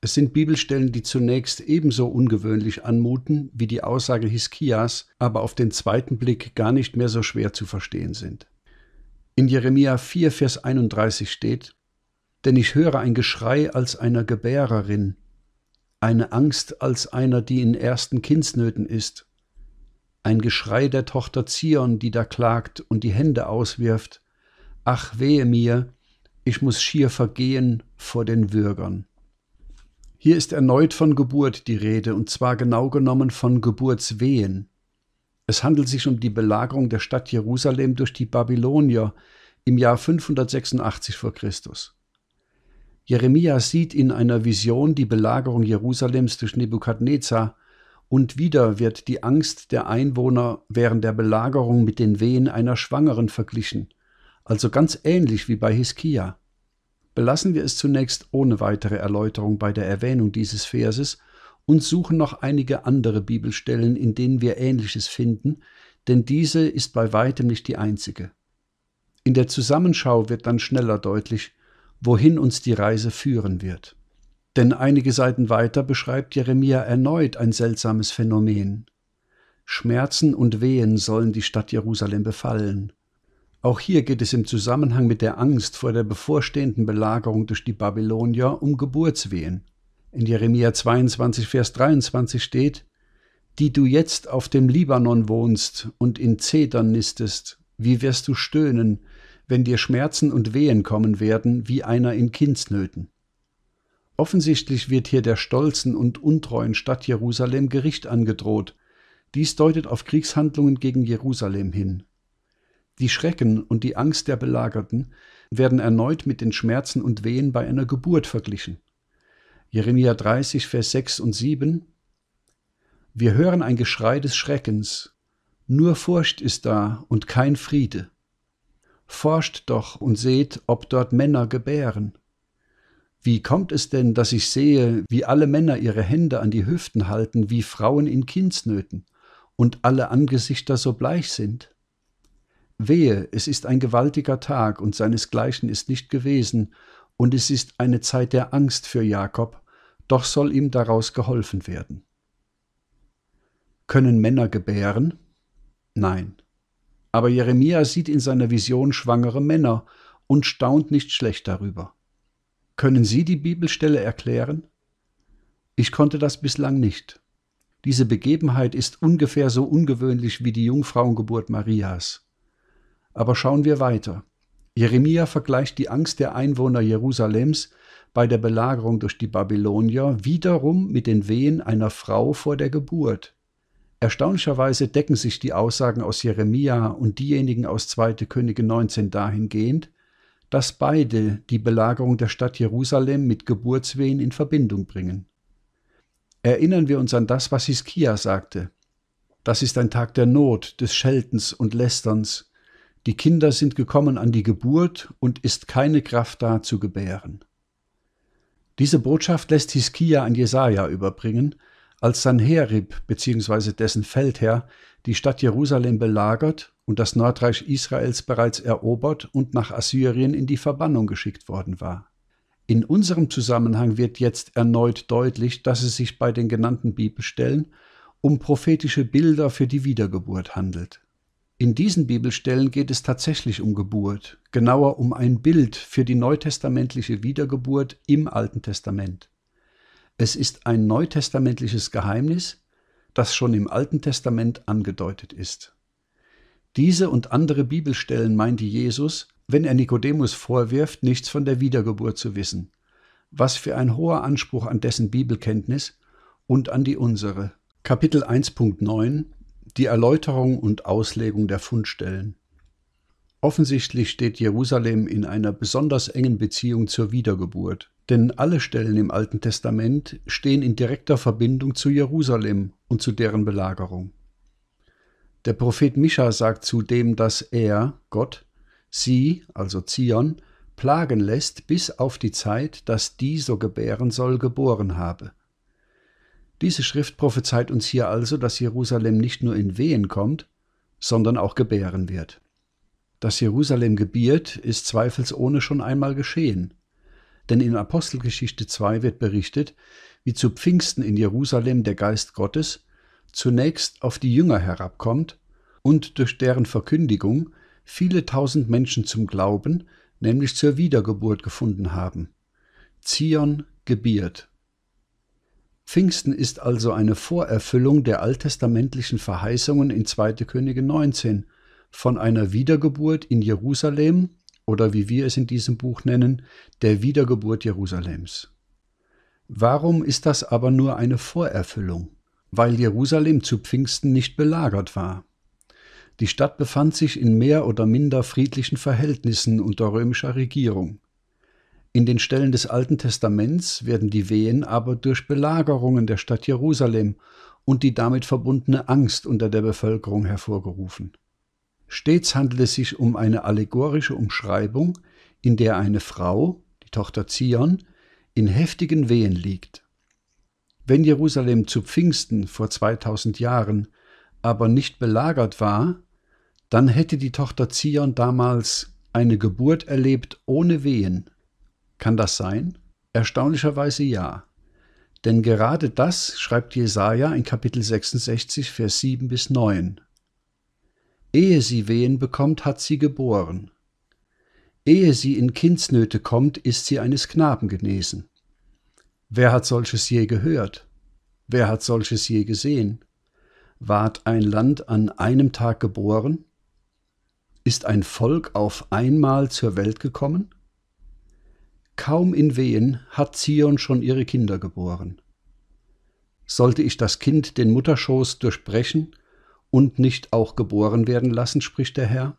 Es sind Bibelstellen, die zunächst ebenso ungewöhnlich anmuten wie die Aussage Hiskias, aber auf den zweiten Blick gar nicht mehr so schwer zu verstehen sind. In Jeremia 4, Vers 31 steht, Denn ich höre ein Geschrei als einer Gebärerin, eine Angst als einer, die in ersten Kindsnöten ist, ein Geschrei der Tochter Zion, die da klagt und die Hände auswirft, Ach wehe mir, ich muss schier vergehen vor den Würgern. Hier ist erneut von Geburt die Rede, und zwar genau genommen von Geburtswehen. Es handelt sich um die Belagerung der Stadt Jerusalem durch die Babylonier im Jahr 586 vor Christus. Jeremia sieht in einer Vision die Belagerung Jerusalems durch Nebukadnezar und wieder wird die Angst der Einwohner während der Belagerung mit den Wehen einer Schwangeren verglichen, also ganz ähnlich wie bei Hiskia lassen wir es zunächst ohne weitere Erläuterung bei der Erwähnung dieses Verses und suchen noch einige andere Bibelstellen, in denen wir Ähnliches finden, denn diese ist bei weitem nicht die einzige. In der Zusammenschau wird dann schneller deutlich, wohin uns die Reise führen wird. Denn einige Seiten weiter beschreibt Jeremia erneut ein seltsames Phänomen. Schmerzen und Wehen sollen die Stadt Jerusalem befallen. Auch hier geht es im Zusammenhang mit der Angst vor der bevorstehenden Belagerung durch die Babylonier um Geburtswehen. In Jeremia 22, Vers 23 steht, die du jetzt auf dem Libanon wohnst und in Zedern nistest, wie wirst du stöhnen, wenn dir Schmerzen und Wehen kommen werden, wie einer in Kindsnöten. Offensichtlich wird hier der stolzen und untreuen Stadt Jerusalem Gericht angedroht. Dies deutet auf Kriegshandlungen gegen Jerusalem hin. Die Schrecken und die Angst der Belagerten werden erneut mit den Schmerzen und Wehen bei einer Geburt verglichen. Jeremia 30, Vers 6 und 7 Wir hören ein Geschrei des Schreckens. Nur Furcht ist da und kein Friede. Forscht doch und seht, ob dort Männer gebären. Wie kommt es denn, dass ich sehe, wie alle Männer ihre Hände an die Hüften halten, wie Frauen in Kindsnöten, und alle Angesichter so bleich sind? Wehe, es ist ein gewaltiger Tag und seinesgleichen ist nicht gewesen, und es ist eine Zeit der Angst für Jakob, doch soll ihm daraus geholfen werden. Können Männer gebären? Nein. Aber Jeremia sieht in seiner Vision schwangere Männer und staunt nicht schlecht darüber. Können Sie die Bibelstelle erklären? Ich konnte das bislang nicht. Diese Begebenheit ist ungefähr so ungewöhnlich wie die Jungfrauengeburt Marias. Aber schauen wir weiter. Jeremia vergleicht die Angst der Einwohner Jerusalems bei der Belagerung durch die Babylonier wiederum mit den Wehen einer Frau vor der Geburt. Erstaunlicherweise decken sich die Aussagen aus Jeremia und diejenigen aus 2. Könige 19 dahingehend, dass beide die Belagerung der Stadt Jerusalem mit Geburtswehen in Verbindung bringen. Erinnern wir uns an das, was Hiskia sagte. Das ist ein Tag der Not, des Scheltens und Lästerns, die Kinder sind gekommen an die Geburt und ist keine Kraft da zu gebären. Diese Botschaft lässt Hiskia an Jesaja überbringen, als Sanherib bzw. dessen Feldherr die Stadt Jerusalem belagert und das Nordreich Israels bereits erobert und nach Assyrien in die Verbannung geschickt worden war. In unserem Zusammenhang wird jetzt erneut deutlich, dass es sich bei den genannten Bibelstellen um prophetische Bilder für die Wiedergeburt handelt. In diesen Bibelstellen geht es tatsächlich um Geburt, genauer um ein Bild für die neutestamentliche Wiedergeburt im Alten Testament. Es ist ein neutestamentliches Geheimnis, das schon im Alten Testament angedeutet ist. Diese und andere Bibelstellen meinte Jesus, wenn er Nikodemus vorwirft, nichts von der Wiedergeburt zu wissen. Was für ein hoher Anspruch an dessen Bibelkenntnis und an die unsere. Kapitel 1.9 die Erläuterung und Auslegung der Fundstellen. Offensichtlich steht Jerusalem in einer besonders engen Beziehung zur Wiedergeburt, denn alle Stellen im Alten Testament stehen in direkter Verbindung zu Jerusalem und zu deren Belagerung. Der Prophet Mischa sagt zudem, dass er, Gott, sie, also Zion, plagen lässt bis auf die Zeit, dass die so gebären soll, geboren habe. Diese Schrift prophezeit uns hier also, dass Jerusalem nicht nur in Wehen kommt, sondern auch gebären wird. Dass Jerusalem gebiert, ist zweifelsohne schon einmal geschehen. Denn in Apostelgeschichte 2 wird berichtet, wie zu Pfingsten in Jerusalem der Geist Gottes zunächst auf die Jünger herabkommt und durch deren Verkündigung viele tausend Menschen zum Glauben, nämlich zur Wiedergeburt gefunden haben. Zion gebiert. Pfingsten ist also eine Vorerfüllung der alttestamentlichen Verheißungen in 2. Könige 19 von einer Wiedergeburt in Jerusalem oder wie wir es in diesem Buch nennen, der Wiedergeburt Jerusalems. Warum ist das aber nur eine Vorerfüllung? Weil Jerusalem zu Pfingsten nicht belagert war. Die Stadt befand sich in mehr oder minder friedlichen Verhältnissen unter römischer Regierung. In den Stellen des Alten Testaments werden die Wehen aber durch Belagerungen der Stadt Jerusalem und die damit verbundene Angst unter der Bevölkerung hervorgerufen. Stets handelt es sich um eine allegorische Umschreibung, in der eine Frau, die Tochter Zion, in heftigen Wehen liegt. Wenn Jerusalem zu Pfingsten vor 2000 Jahren aber nicht belagert war, dann hätte die Tochter Zion damals eine Geburt erlebt ohne Wehen, kann das sein? Erstaunlicherweise ja. Denn gerade das schreibt Jesaja in Kapitel 66, Vers 7 bis 9. Ehe sie Wehen bekommt, hat sie geboren. Ehe sie in Kindsnöte kommt, ist sie eines Knaben genesen. Wer hat solches je gehört? Wer hat solches je gesehen? Ward ein Land an einem Tag geboren? Ist ein Volk auf einmal zur Welt gekommen? Kaum in Wehen hat Zion schon ihre Kinder geboren. Sollte ich das Kind den Mutterschoß durchbrechen und nicht auch geboren werden lassen, spricht der Herr?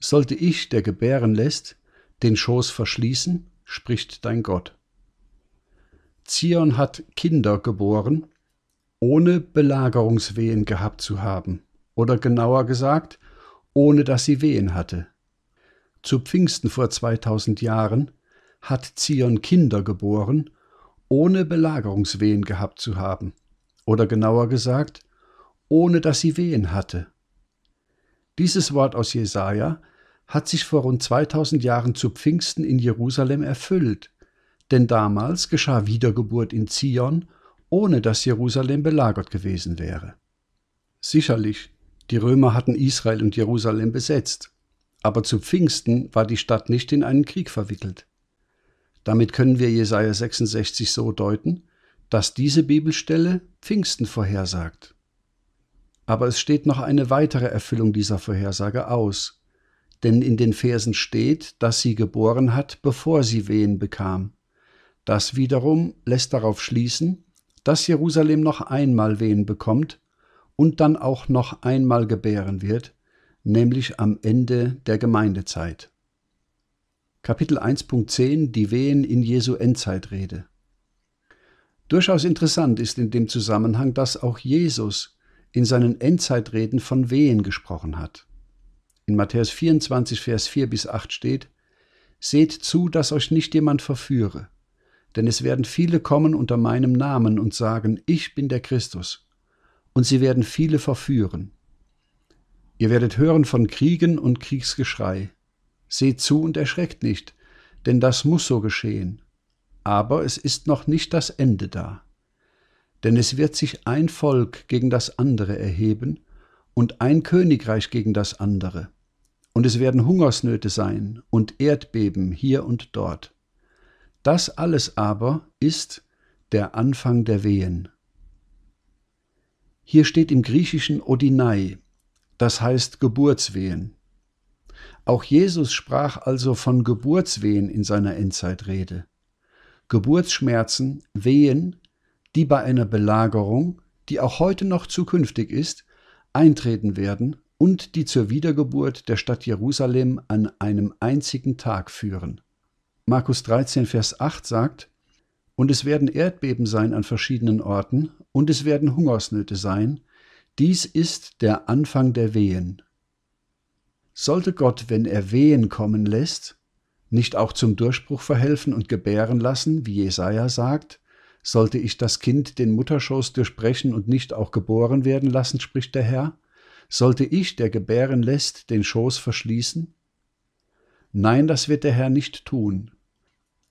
Sollte ich, der gebären lässt, den Schoß verschließen, spricht dein Gott. Zion hat Kinder geboren, ohne Belagerungswehen gehabt zu haben, oder genauer gesagt, ohne dass sie Wehen hatte. Zu Pfingsten vor 2000 Jahren hat Zion Kinder geboren, ohne Belagerungswehen gehabt zu haben, oder genauer gesagt, ohne dass sie Wehen hatte. Dieses Wort aus Jesaja hat sich vor rund 2000 Jahren zu Pfingsten in Jerusalem erfüllt, denn damals geschah Wiedergeburt in Zion, ohne dass Jerusalem belagert gewesen wäre. Sicherlich, die Römer hatten Israel und Jerusalem besetzt, aber zu Pfingsten war die Stadt nicht in einen Krieg verwickelt. Damit können wir Jesaja 66 so deuten, dass diese Bibelstelle Pfingsten vorhersagt. Aber es steht noch eine weitere Erfüllung dieser Vorhersage aus, denn in den Versen steht, dass sie geboren hat, bevor sie Wehen bekam. Das wiederum lässt darauf schließen, dass Jerusalem noch einmal Wehen bekommt und dann auch noch einmal gebären wird, nämlich am Ende der Gemeindezeit. Kapitel 1.10 Die Wehen in Jesu Endzeitrede. Durchaus interessant ist in dem Zusammenhang, dass auch Jesus in seinen Endzeitreden von Wehen gesprochen hat. In Matthäus 24, Vers 4 bis 8 steht, Seht zu, dass euch nicht jemand verführe, denn es werden viele kommen unter meinem Namen und sagen, ich bin der Christus, und sie werden viele verführen. Ihr werdet hören von Kriegen und Kriegsgeschrei. Seht zu und erschreckt nicht, denn das muss so geschehen. Aber es ist noch nicht das Ende da. Denn es wird sich ein Volk gegen das andere erheben und ein Königreich gegen das andere. Und es werden Hungersnöte sein und Erdbeben hier und dort. Das alles aber ist der Anfang der Wehen. Hier steht im Griechischen Odinai, das heißt Geburtswehen. Auch Jesus sprach also von Geburtswehen in seiner Endzeitrede. Geburtsschmerzen, Wehen, die bei einer Belagerung, die auch heute noch zukünftig ist, eintreten werden und die zur Wiedergeburt der Stadt Jerusalem an einem einzigen Tag führen. Markus 13, Vers 8 sagt, Und es werden Erdbeben sein an verschiedenen Orten, und es werden Hungersnöte sein, dies ist der Anfang der Wehen. Sollte Gott, wenn er Wehen kommen lässt, nicht auch zum Durchbruch verhelfen und gebären lassen, wie Jesaja sagt? Sollte ich das Kind den Mutterschoß durchbrechen und nicht auch geboren werden lassen, spricht der Herr? Sollte ich, der gebären lässt, den Schoß verschließen? Nein, das wird der Herr nicht tun.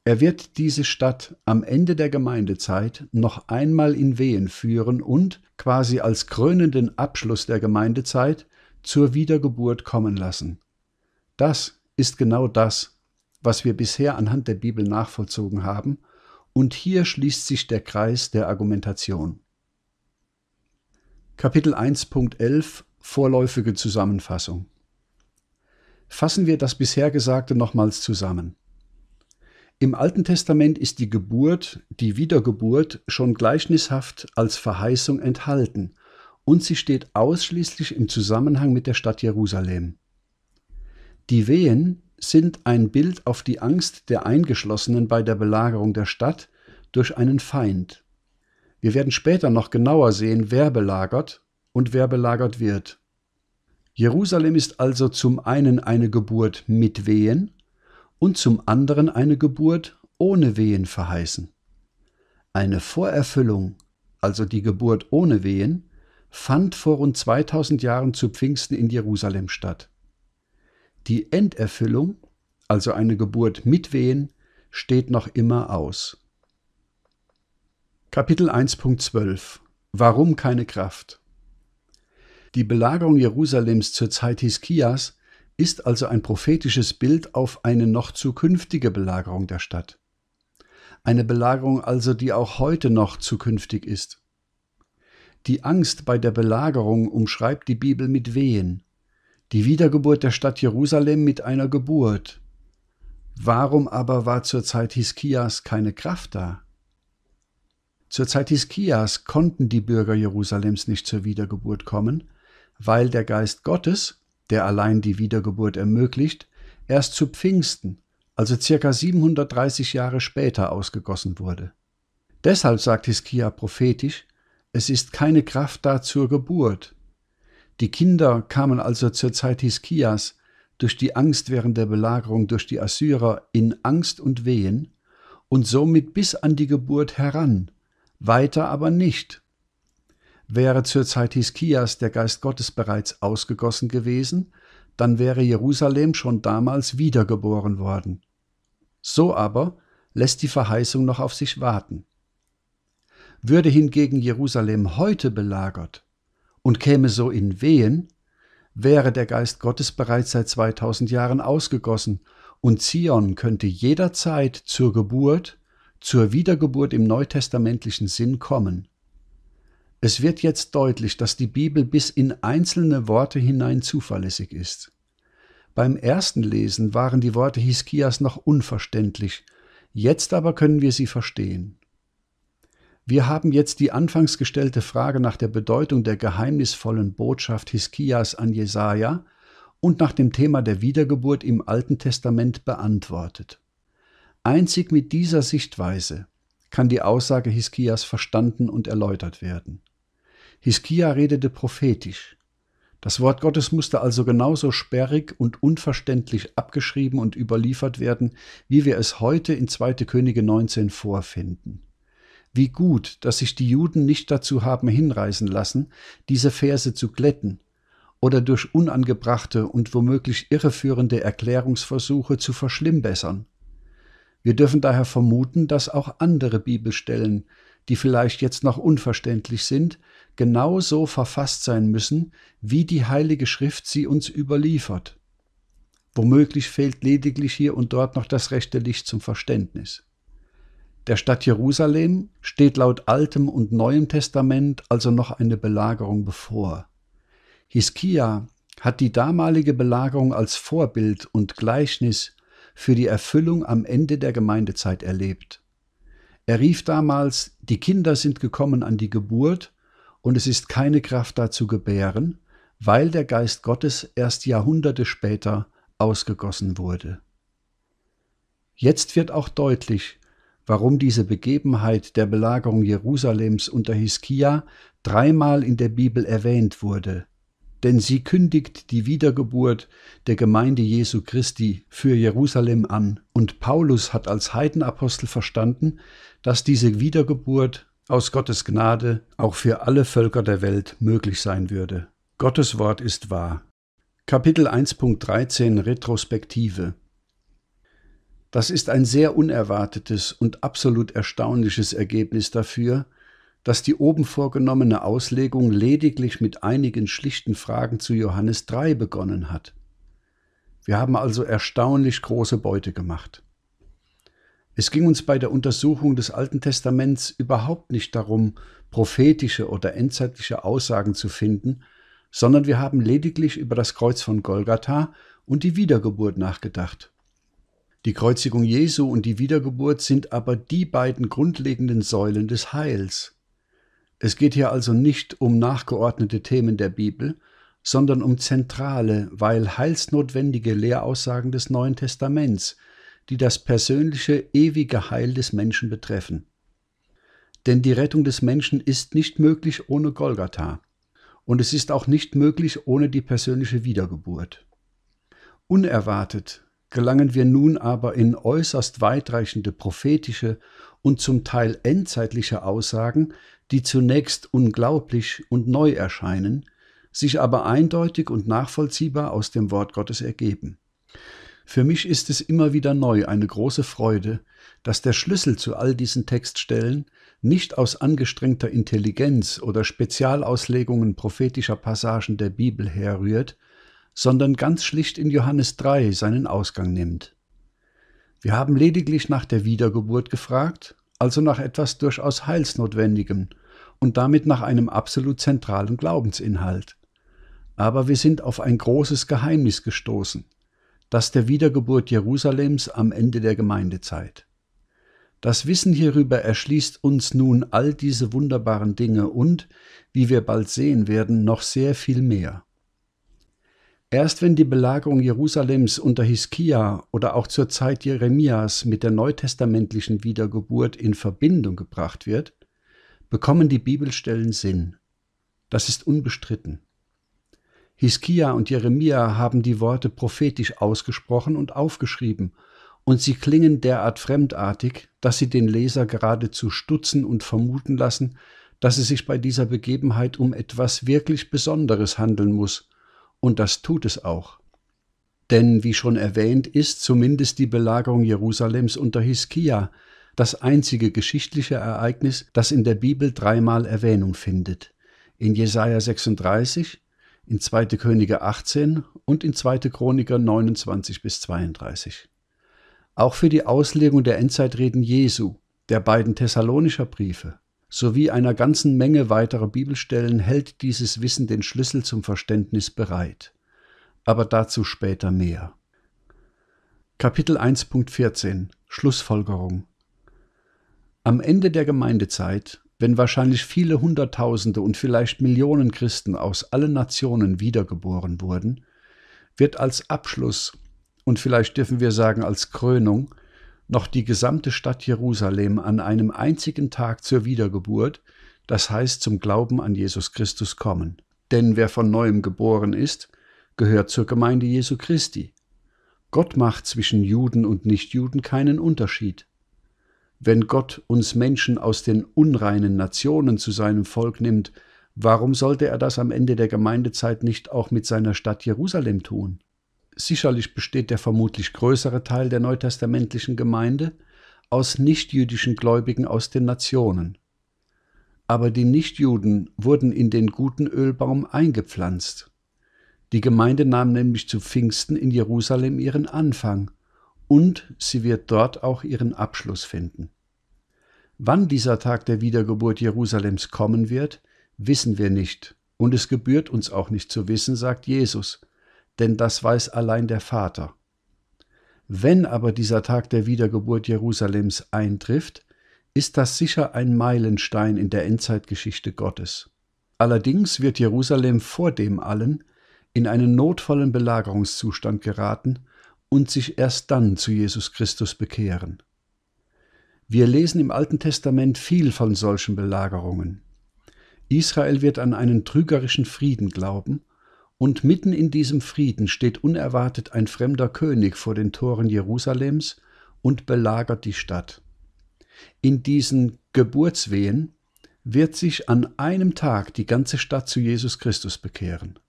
Er wird diese Stadt am Ende der Gemeindezeit noch einmal in Wehen führen und, quasi als krönenden Abschluss der Gemeindezeit, zur Wiedergeburt kommen lassen. Das ist genau das, was wir bisher anhand der Bibel nachvollzogen haben, und hier schließt sich der Kreis der Argumentation. Kapitel 1.11 Vorläufige Zusammenfassung Fassen wir das bisher Gesagte nochmals zusammen. Im Alten Testament ist die Geburt, die Wiedergeburt, schon gleichnishaft als Verheißung enthalten, und sie steht ausschließlich im Zusammenhang mit der Stadt Jerusalem. Die Wehen sind ein Bild auf die Angst der Eingeschlossenen bei der Belagerung der Stadt durch einen Feind. Wir werden später noch genauer sehen, wer belagert und wer belagert wird. Jerusalem ist also zum einen eine Geburt mit Wehen und zum anderen eine Geburt ohne Wehen verheißen. Eine Vorerfüllung, also die Geburt ohne Wehen, fand vor rund 2000 Jahren zu Pfingsten in Jerusalem statt. Die Enderfüllung, also eine Geburt mit Wehen, steht noch immer aus. Kapitel 1.12 Warum keine Kraft? Die Belagerung Jerusalems zur Zeit Hiskias ist also ein prophetisches Bild auf eine noch zukünftige Belagerung der Stadt. Eine Belagerung also, die auch heute noch zukünftig ist. Die Angst bei der Belagerung umschreibt die Bibel mit Wehen, die Wiedergeburt der Stadt Jerusalem mit einer Geburt. Warum aber war zur Zeit Hiskias keine Kraft da? Zur Zeit Hiskias konnten die Bürger Jerusalems nicht zur Wiedergeburt kommen, weil der Geist Gottes, der allein die Wiedergeburt ermöglicht, erst zu Pfingsten, also circa 730 Jahre später, ausgegossen wurde. Deshalb sagt Hiskia prophetisch, es ist keine Kraft da zur Geburt. Die Kinder kamen also zur Zeit Hiskias durch die Angst während der Belagerung durch die Assyrer in Angst und Wehen und somit bis an die Geburt heran, weiter aber nicht. Wäre zur Zeit Hiskias der Geist Gottes bereits ausgegossen gewesen, dann wäre Jerusalem schon damals wiedergeboren worden. So aber lässt die Verheißung noch auf sich warten würde hingegen Jerusalem heute belagert und käme so in Wehen, wäre der Geist Gottes bereits seit 2000 Jahren ausgegossen und Zion könnte jederzeit zur Geburt, zur Wiedergeburt im neutestamentlichen Sinn kommen. Es wird jetzt deutlich, dass die Bibel bis in einzelne Worte hinein zuverlässig ist. Beim ersten Lesen waren die Worte Hiskias noch unverständlich, jetzt aber können wir sie verstehen. Wir haben jetzt die anfangs gestellte Frage nach der Bedeutung der geheimnisvollen Botschaft Hiskias an Jesaja und nach dem Thema der Wiedergeburt im Alten Testament beantwortet. Einzig mit dieser Sichtweise kann die Aussage Hiskias verstanden und erläutert werden. Hiskia redete prophetisch. Das Wort Gottes musste also genauso sperrig und unverständlich abgeschrieben und überliefert werden, wie wir es heute in 2. Könige 19 vorfinden. Wie gut, dass sich die Juden nicht dazu haben hinreißen lassen, diese Verse zu glätten oder durch unangebrachte und womöglich irreführende Erklärungsversuche zu verschlimmbessern. Wir dürfen daher vermuten, dass auch andere Bibelstellen, die vielleicht jetzt noch unverständlich sind, genauso verfasst sein müssen, wie die Heilige Schrift sie uns überliefert. Womöglich fehlt lediglich hier und dort noch das rechte Licht zum Verständnis. Der Stadt Jerusalem steht laut Altem und Neuem Testament also noch eine Belagerung bevor. Hiskia hat die damalige Belagerung als Vorbild und Gleichnis für die Erfüllung am Ende der Gemeindezeit erlebt. Er rief damals, die Kinder sind gekommen an die Geburt, und es ist keine Kraft da zu gebären, weil der Geist Gottes erst Jahrhunderte später ausgegossen wurde. Jetzt wird auch deutlich, warum diese Begebenheit der Belagerung Jerusalems unter Hiskia dreimal in der Bibel erwähnt wurde, denn sie kündigt die Wiedergeburt der Gemeinde Jesu Christi für Jerusalem an, und Paulus hat als Heidenapostel verstanden, dass diese Wiedergeburt aus Gottes Gnade auch für alle Völker der Welt möglich sein würde. Gottes Wort ist wahr. Kapitel 1.13 Retrospektive das ist ein sehr unerwartetes und absolut erstaunliches Ergebnis dafür, dass die oben vorgenommene Auslegung lediglich mit einigen schlichten Fragen zu Johannes 3 begonnen hat. Wir haben also erstaunlich große Beute gemacht. Es ging uns bei der Untersuchung des Alten Testaments überhaupt nicht darum, prophetische oder endzeitliche Aussagen zu finden, sondern wir haben lediglich über das Kreuz von Golgatha und die Wiedergeburt nachgedacht. Die Kreuzigung Jesu und die Wiedergeburt sind aber die beiden grundlegenden Säulen des Heils. Es geht hier also nicht um nachgeordnete Themen der Bibel, sondern um zentrale, weil heilsnotwendige Lehraussagen des Neuen Testaments, die das persönliche, ewige Heil des Menschen betreffen. Denn die Rettung des Menschen ist nicht möglich ohne Golgatha, und es ist auch nicht möglich ohne die persönliche Wiedergeburt. Unerwartet gelangen wir nun aber in äußerst weitreichende prophetische und zum Teil endzeitliche Aussagen, die zunächst unglaublich und neu erscheinen, sich aber eindeutig und nachvollziehbar aus dem Wort Gottes ergeben. Für mich ist es immer wieder neu eine große Freude, dass der Schlüssel zu all diesen Textstellen nicht aus angestrengter Intelligenz oder Spezialauslegungen prophetischer Passagen der Bibel herrührt, sondern ganz schlicht in Johannes 3 seinen Ausgang nimmt. Wir haben lediglich nach der Wiedergeburt gefragt, also nach etwas durchaus Heilsnotwendigem und damit nach einem absolut zentralen Glaubensinhalt. Aber wir sind auf ein großes Geheimnis gestoßen, das der Wiedergeburt Jerusalems am Ende der Gemeindezeit. Das Wissen hierüber erschließt uns nun all diese wunderbaren Dinge und, wie wir bald sehen werden, noch sehr viel mehr. Erst wenn die Belagerung Jerusalems unter Hiskia oder auch zur Zeit Jeremias mit der neutestamentlichen Wiedergeburt in Verbindung gebracht wird, bekommen die Bibelstellen Sinn. Das ist unbestritten. Hiskia und Jeremia haben die Worte prophetisch ausgesprochen und aufgeschrieben, und sie klingen derart fremdartig, dass sie den Leser geradezu stutzen und vermuten lassen, dass es sich bei dieser Begebenheit um etwas wirklich Besonderes handeln muss, und das tut es auch. Denn, wie schon erwähnt, ist zumindest die Belagerung Jerusalems unter Hiskia das einzige geschichtliche Ereignis, das in der Bibel dreimal Erwähnung findet. In Jesaja 36, in 2. Könige 18 und in 2. Chroniker 29 bis 32. Auch für die Auslegung der Endzeitreden Jesu, der beiden Thessalonischer Briefe sowie einer ganzen Menge weiterer Bibelstellen hält dieses Wissen den Schlüssel zum Verständnis bereit. Aber dazu später mehr. Kapitel 1.14 Schlussfolgerung Am Ende der Gemeindezeit, wenn wahrscheinlich viele Hunderttausende und vielleicht Millionen Christen aus allen Nationen wiedergeboren wurden, wird als Abschluss und vielleicht dürfen wir sagen als Krönung noch die gesamte Stadt Jerusalem an einem einzigen Tag zur Wiedergeburt, das heißt zum Glauben an Jesus Christus kommen. Denn wer von neuem geboren ist, gehört zur Gemeinde Jesu Christi. Gott macht zwischen Juden und Nichtjuden keinen Unterschied. Wenn Gott uns Menschen aus den unreinen Nationen zu seinem Volk nimmt, warum sollte er das am Ende der Gemeindezeit nicht auch mit seiner Stadt Jerusalem tun? Sicherlich besteht der vermutlich größere Teil der neutestamentlichen Gemeinde aus nichtjüdischen Gläubigen aus den Nationen. Aber die Nichtjuden wurden in den guten Ölbaum eingepflanzt. Die Gemeinde nahm nämlich zu Pfingsten in Jerusalem ihren Anfang und sie wird dort auch ihren Abschluss finden. Wann dieser Tag der Wiedergeburt Jerusalems kommen wird, wissen wir nicht, und es gebührt uns auch nicht zu wissen, sagt Jesus, denn das weiß allein der Vater. Wenn aber dieser Tag der Wiedergeburt Jerusalems eintrifft, ist das sicher ein Meilenstein in der Endzeitgeschichte Gottes. Allerdings wird Jerusalem vor dem allen in einen notvollen Belagerungszustand geraten und sich erst dann zu Jesus Christus bekehren. Wir lesen im Alten Testament viel von solchen Belagerungen. Israel wird an einen trügerischen Frieden glauben und mitten in diesem Frieden steht unerwartet ein fremder König vor den Toren Jerusalems und belagert die Stadt. In diesen Geburtswehen wird sich an einem Tag die ganze Stadt zu Jesus Christus bekehren.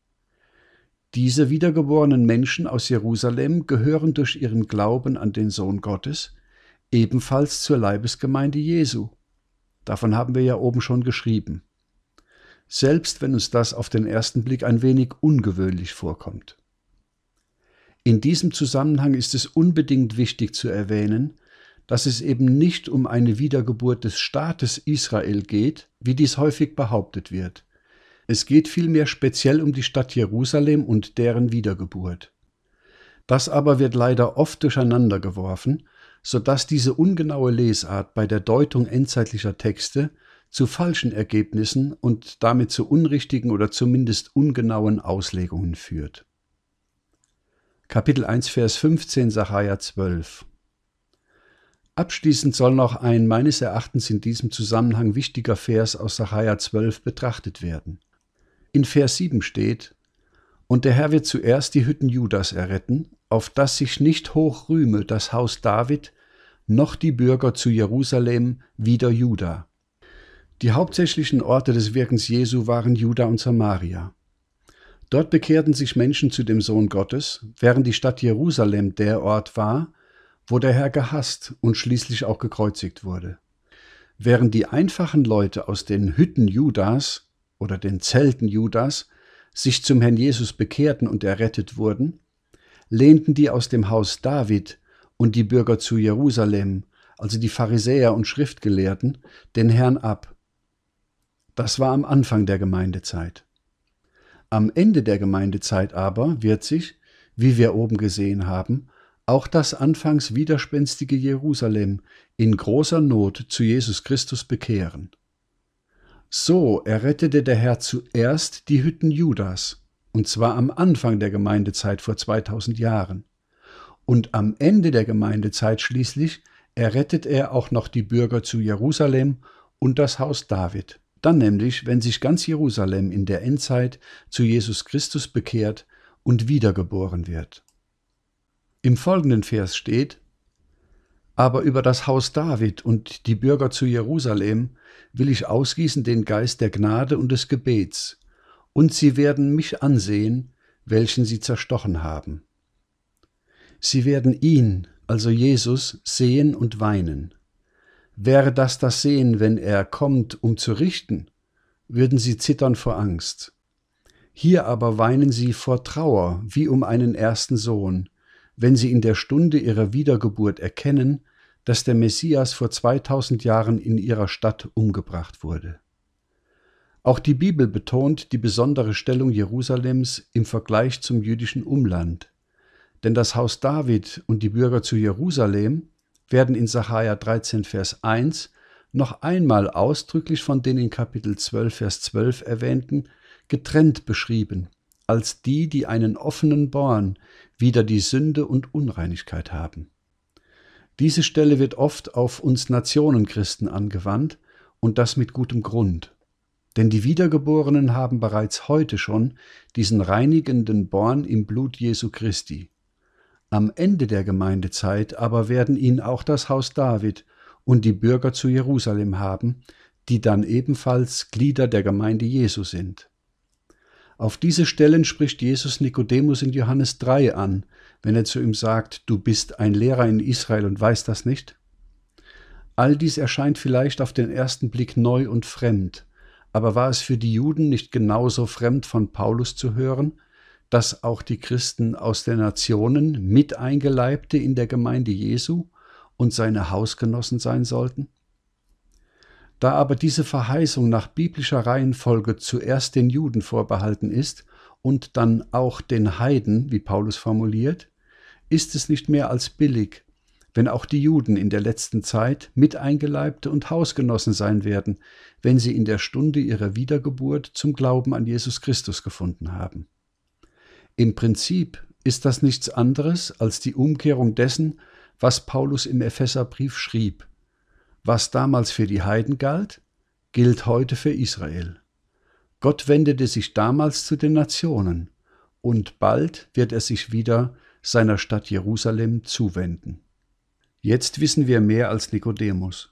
Diese wiedergeborenen Menschen aus Jerusalem gehören durch ihren Glauben an den Sohn Gottes ebenfalls zur Leibesgemeinde Jesu. Davon haben wir ja oben schon geschrieben selbst wenn uns das auf den ersten Blick ein wenig ungewöhnlich vorkommt. In diesem Zusammenhang ist es unbedingt wichtig zu erwähnen, dass es eben nicht um eine Wiedergeburt des Staates Israel geht, wie dies häufig behauptet wird. Es geht vielmehr speziell um die Stadt Jerusalem und deren Wiedergeburt. Das aber wird leider oft durcheinander geworfen, so dass diese ungenaue Lesart bei der Deutung endzeitlicher Texte zu falschen Ergebnissen und damit zu unrichtigen oder zumindest ungenauen Auslegungen führt. Kapitel 1, Vers 15, Sacharja 12. Abschließend soll noch ein meines Erachtens in diesem Zusammenhang wichtiger Vers aus Sacharja 12 betrachtet werden. In Vers 7 steht, Und der Herr wird zuerst die Hütten Judas erretten, auf das sich nicht hoch rühme das Haus David, noch die Bürger zu Jerusalem wider Juda. Die hauptsächlichen Orte des Wirkens Jesu waren Juda und Samaria. Dort bekehrten sich Menschen zu dem Sohn Gottes, während die Stadt Jerusalem der Ort war, wo der Herr gehasst und schließlich auch gekreuzigt wurde. Während die einfachen Leute aus den Hütten Judas oder den Zelten Judas sich zum Herrn Jesus bekehrten und errettet wurden, lehnten die aus dem Haus David und die Bürger zu Jerusalem, also die Pharisäer und Schriftgelehrten, den Herrn ab das war am Anfang der Gemeindezeit. Am Ende der Gemeindezeit aber wird sich, wie wir oben gesehen haben, auch das anfangs widerspenstige Jerusalem in großer Not zu Jesus Christus bekehren. So errettete der Herr zuerst die Hütten Judas, und zwar am Anfang der Gemeindezeit vor 2000 Jahren. Und am Ende der Gemeindezeit schließlich errettet er auch noch die Bürger zu Jerusalem und das Haus David dann nämlich, wenn sich ganz Jerusalem in der Endzeit zu Jesus Christus bekehrt und wiedergeboren wird. Im folgenden Vers steht, aber über das Haus David und die Bürger zu Jerusalem will ich ausgießen den Geist der Gnade und des Gebets, und sie werden mich ansehen, welchen sie zerstochen haben. Sie werden ihn, also Jesus, sehen und weinen. Wäre das das Sehen, wenn er kommt, um zu richten, würden sie zittern vor Angst. Hier aber weinen sie vor Trauer, wie um einen ersten Sohn, wenn sie in der Stunde ihrer Wiedergeburt erkennen, dass der Messias vor 2000 Jahren in ihrer Stadt umgebracht wurde. Auch die Bibel betont die besondere Stellung Jerusalems im Vergleich zum jüdischen Umland. Denn das Haus David und die Bürger zu Jerusalem werden in Sacharja 13, Vers 1 noch einmal ausdrücklich von den in Kapitel 12, Vers 12 erwähnten, getrennt beschrieben, als die, die einen offenen Born wider die Sünde und Unreinigkeit haben. Diese Stelle wird oft auf uns Nationenchristen angewandt und das mit gutem Grund. Denn die Wiedergeborenen haben bereits heute schon diesen reinigenden Born im Blut Jesu Christi. Am Ende der Gemeindezeit aber werden ihn auch das Haus David und die Bürger zu Jerusalem haben, die dann ebenfalls Glieder der Gemeinde Jesu sind. Auf diese Stellen spricht Jesus Nikodemus in Johannes 3 an, wenn er zu ihm sagt, du bist ein Lehrer in Israel und weißt das nicht? All dies erscheint vielleicht auf den ersten Blick neu und fremd, aber war es für die Juden nicht genauso fremd von Paulus zu hören dass auch die Christen aus den Nationen Miteingeleibte in der Gemeinde Jesu und seine Hausgenossen sein sollten? Da aber diese Verheißung nach biblischer Reihenfolge zuerst den Juden vorbehalten ist und dann auch den Heiden, wie Paulus formuliert, ist es nicht mehr als billig, wenn auch die Juden in der letzten Zeit Miteingeleibte und Hausgenossen sein werden, wenn sie in der Stunde ihrer Wiedergeburt zum Glauben an Jesus Christus gefunden haben. Im Prinzip ist das nichts anderes als die Umkehrung dessen, was Paulus im Epheserbrief schrieb. Was damals für die Heiden galt, gilt heute für Israel. Gott wendete sich damals zu den Nationen, und bald wird er sich wieder seiner Stadt Jerusalem zuwenden. Jetzt wissen wir mehr als Nikodemus.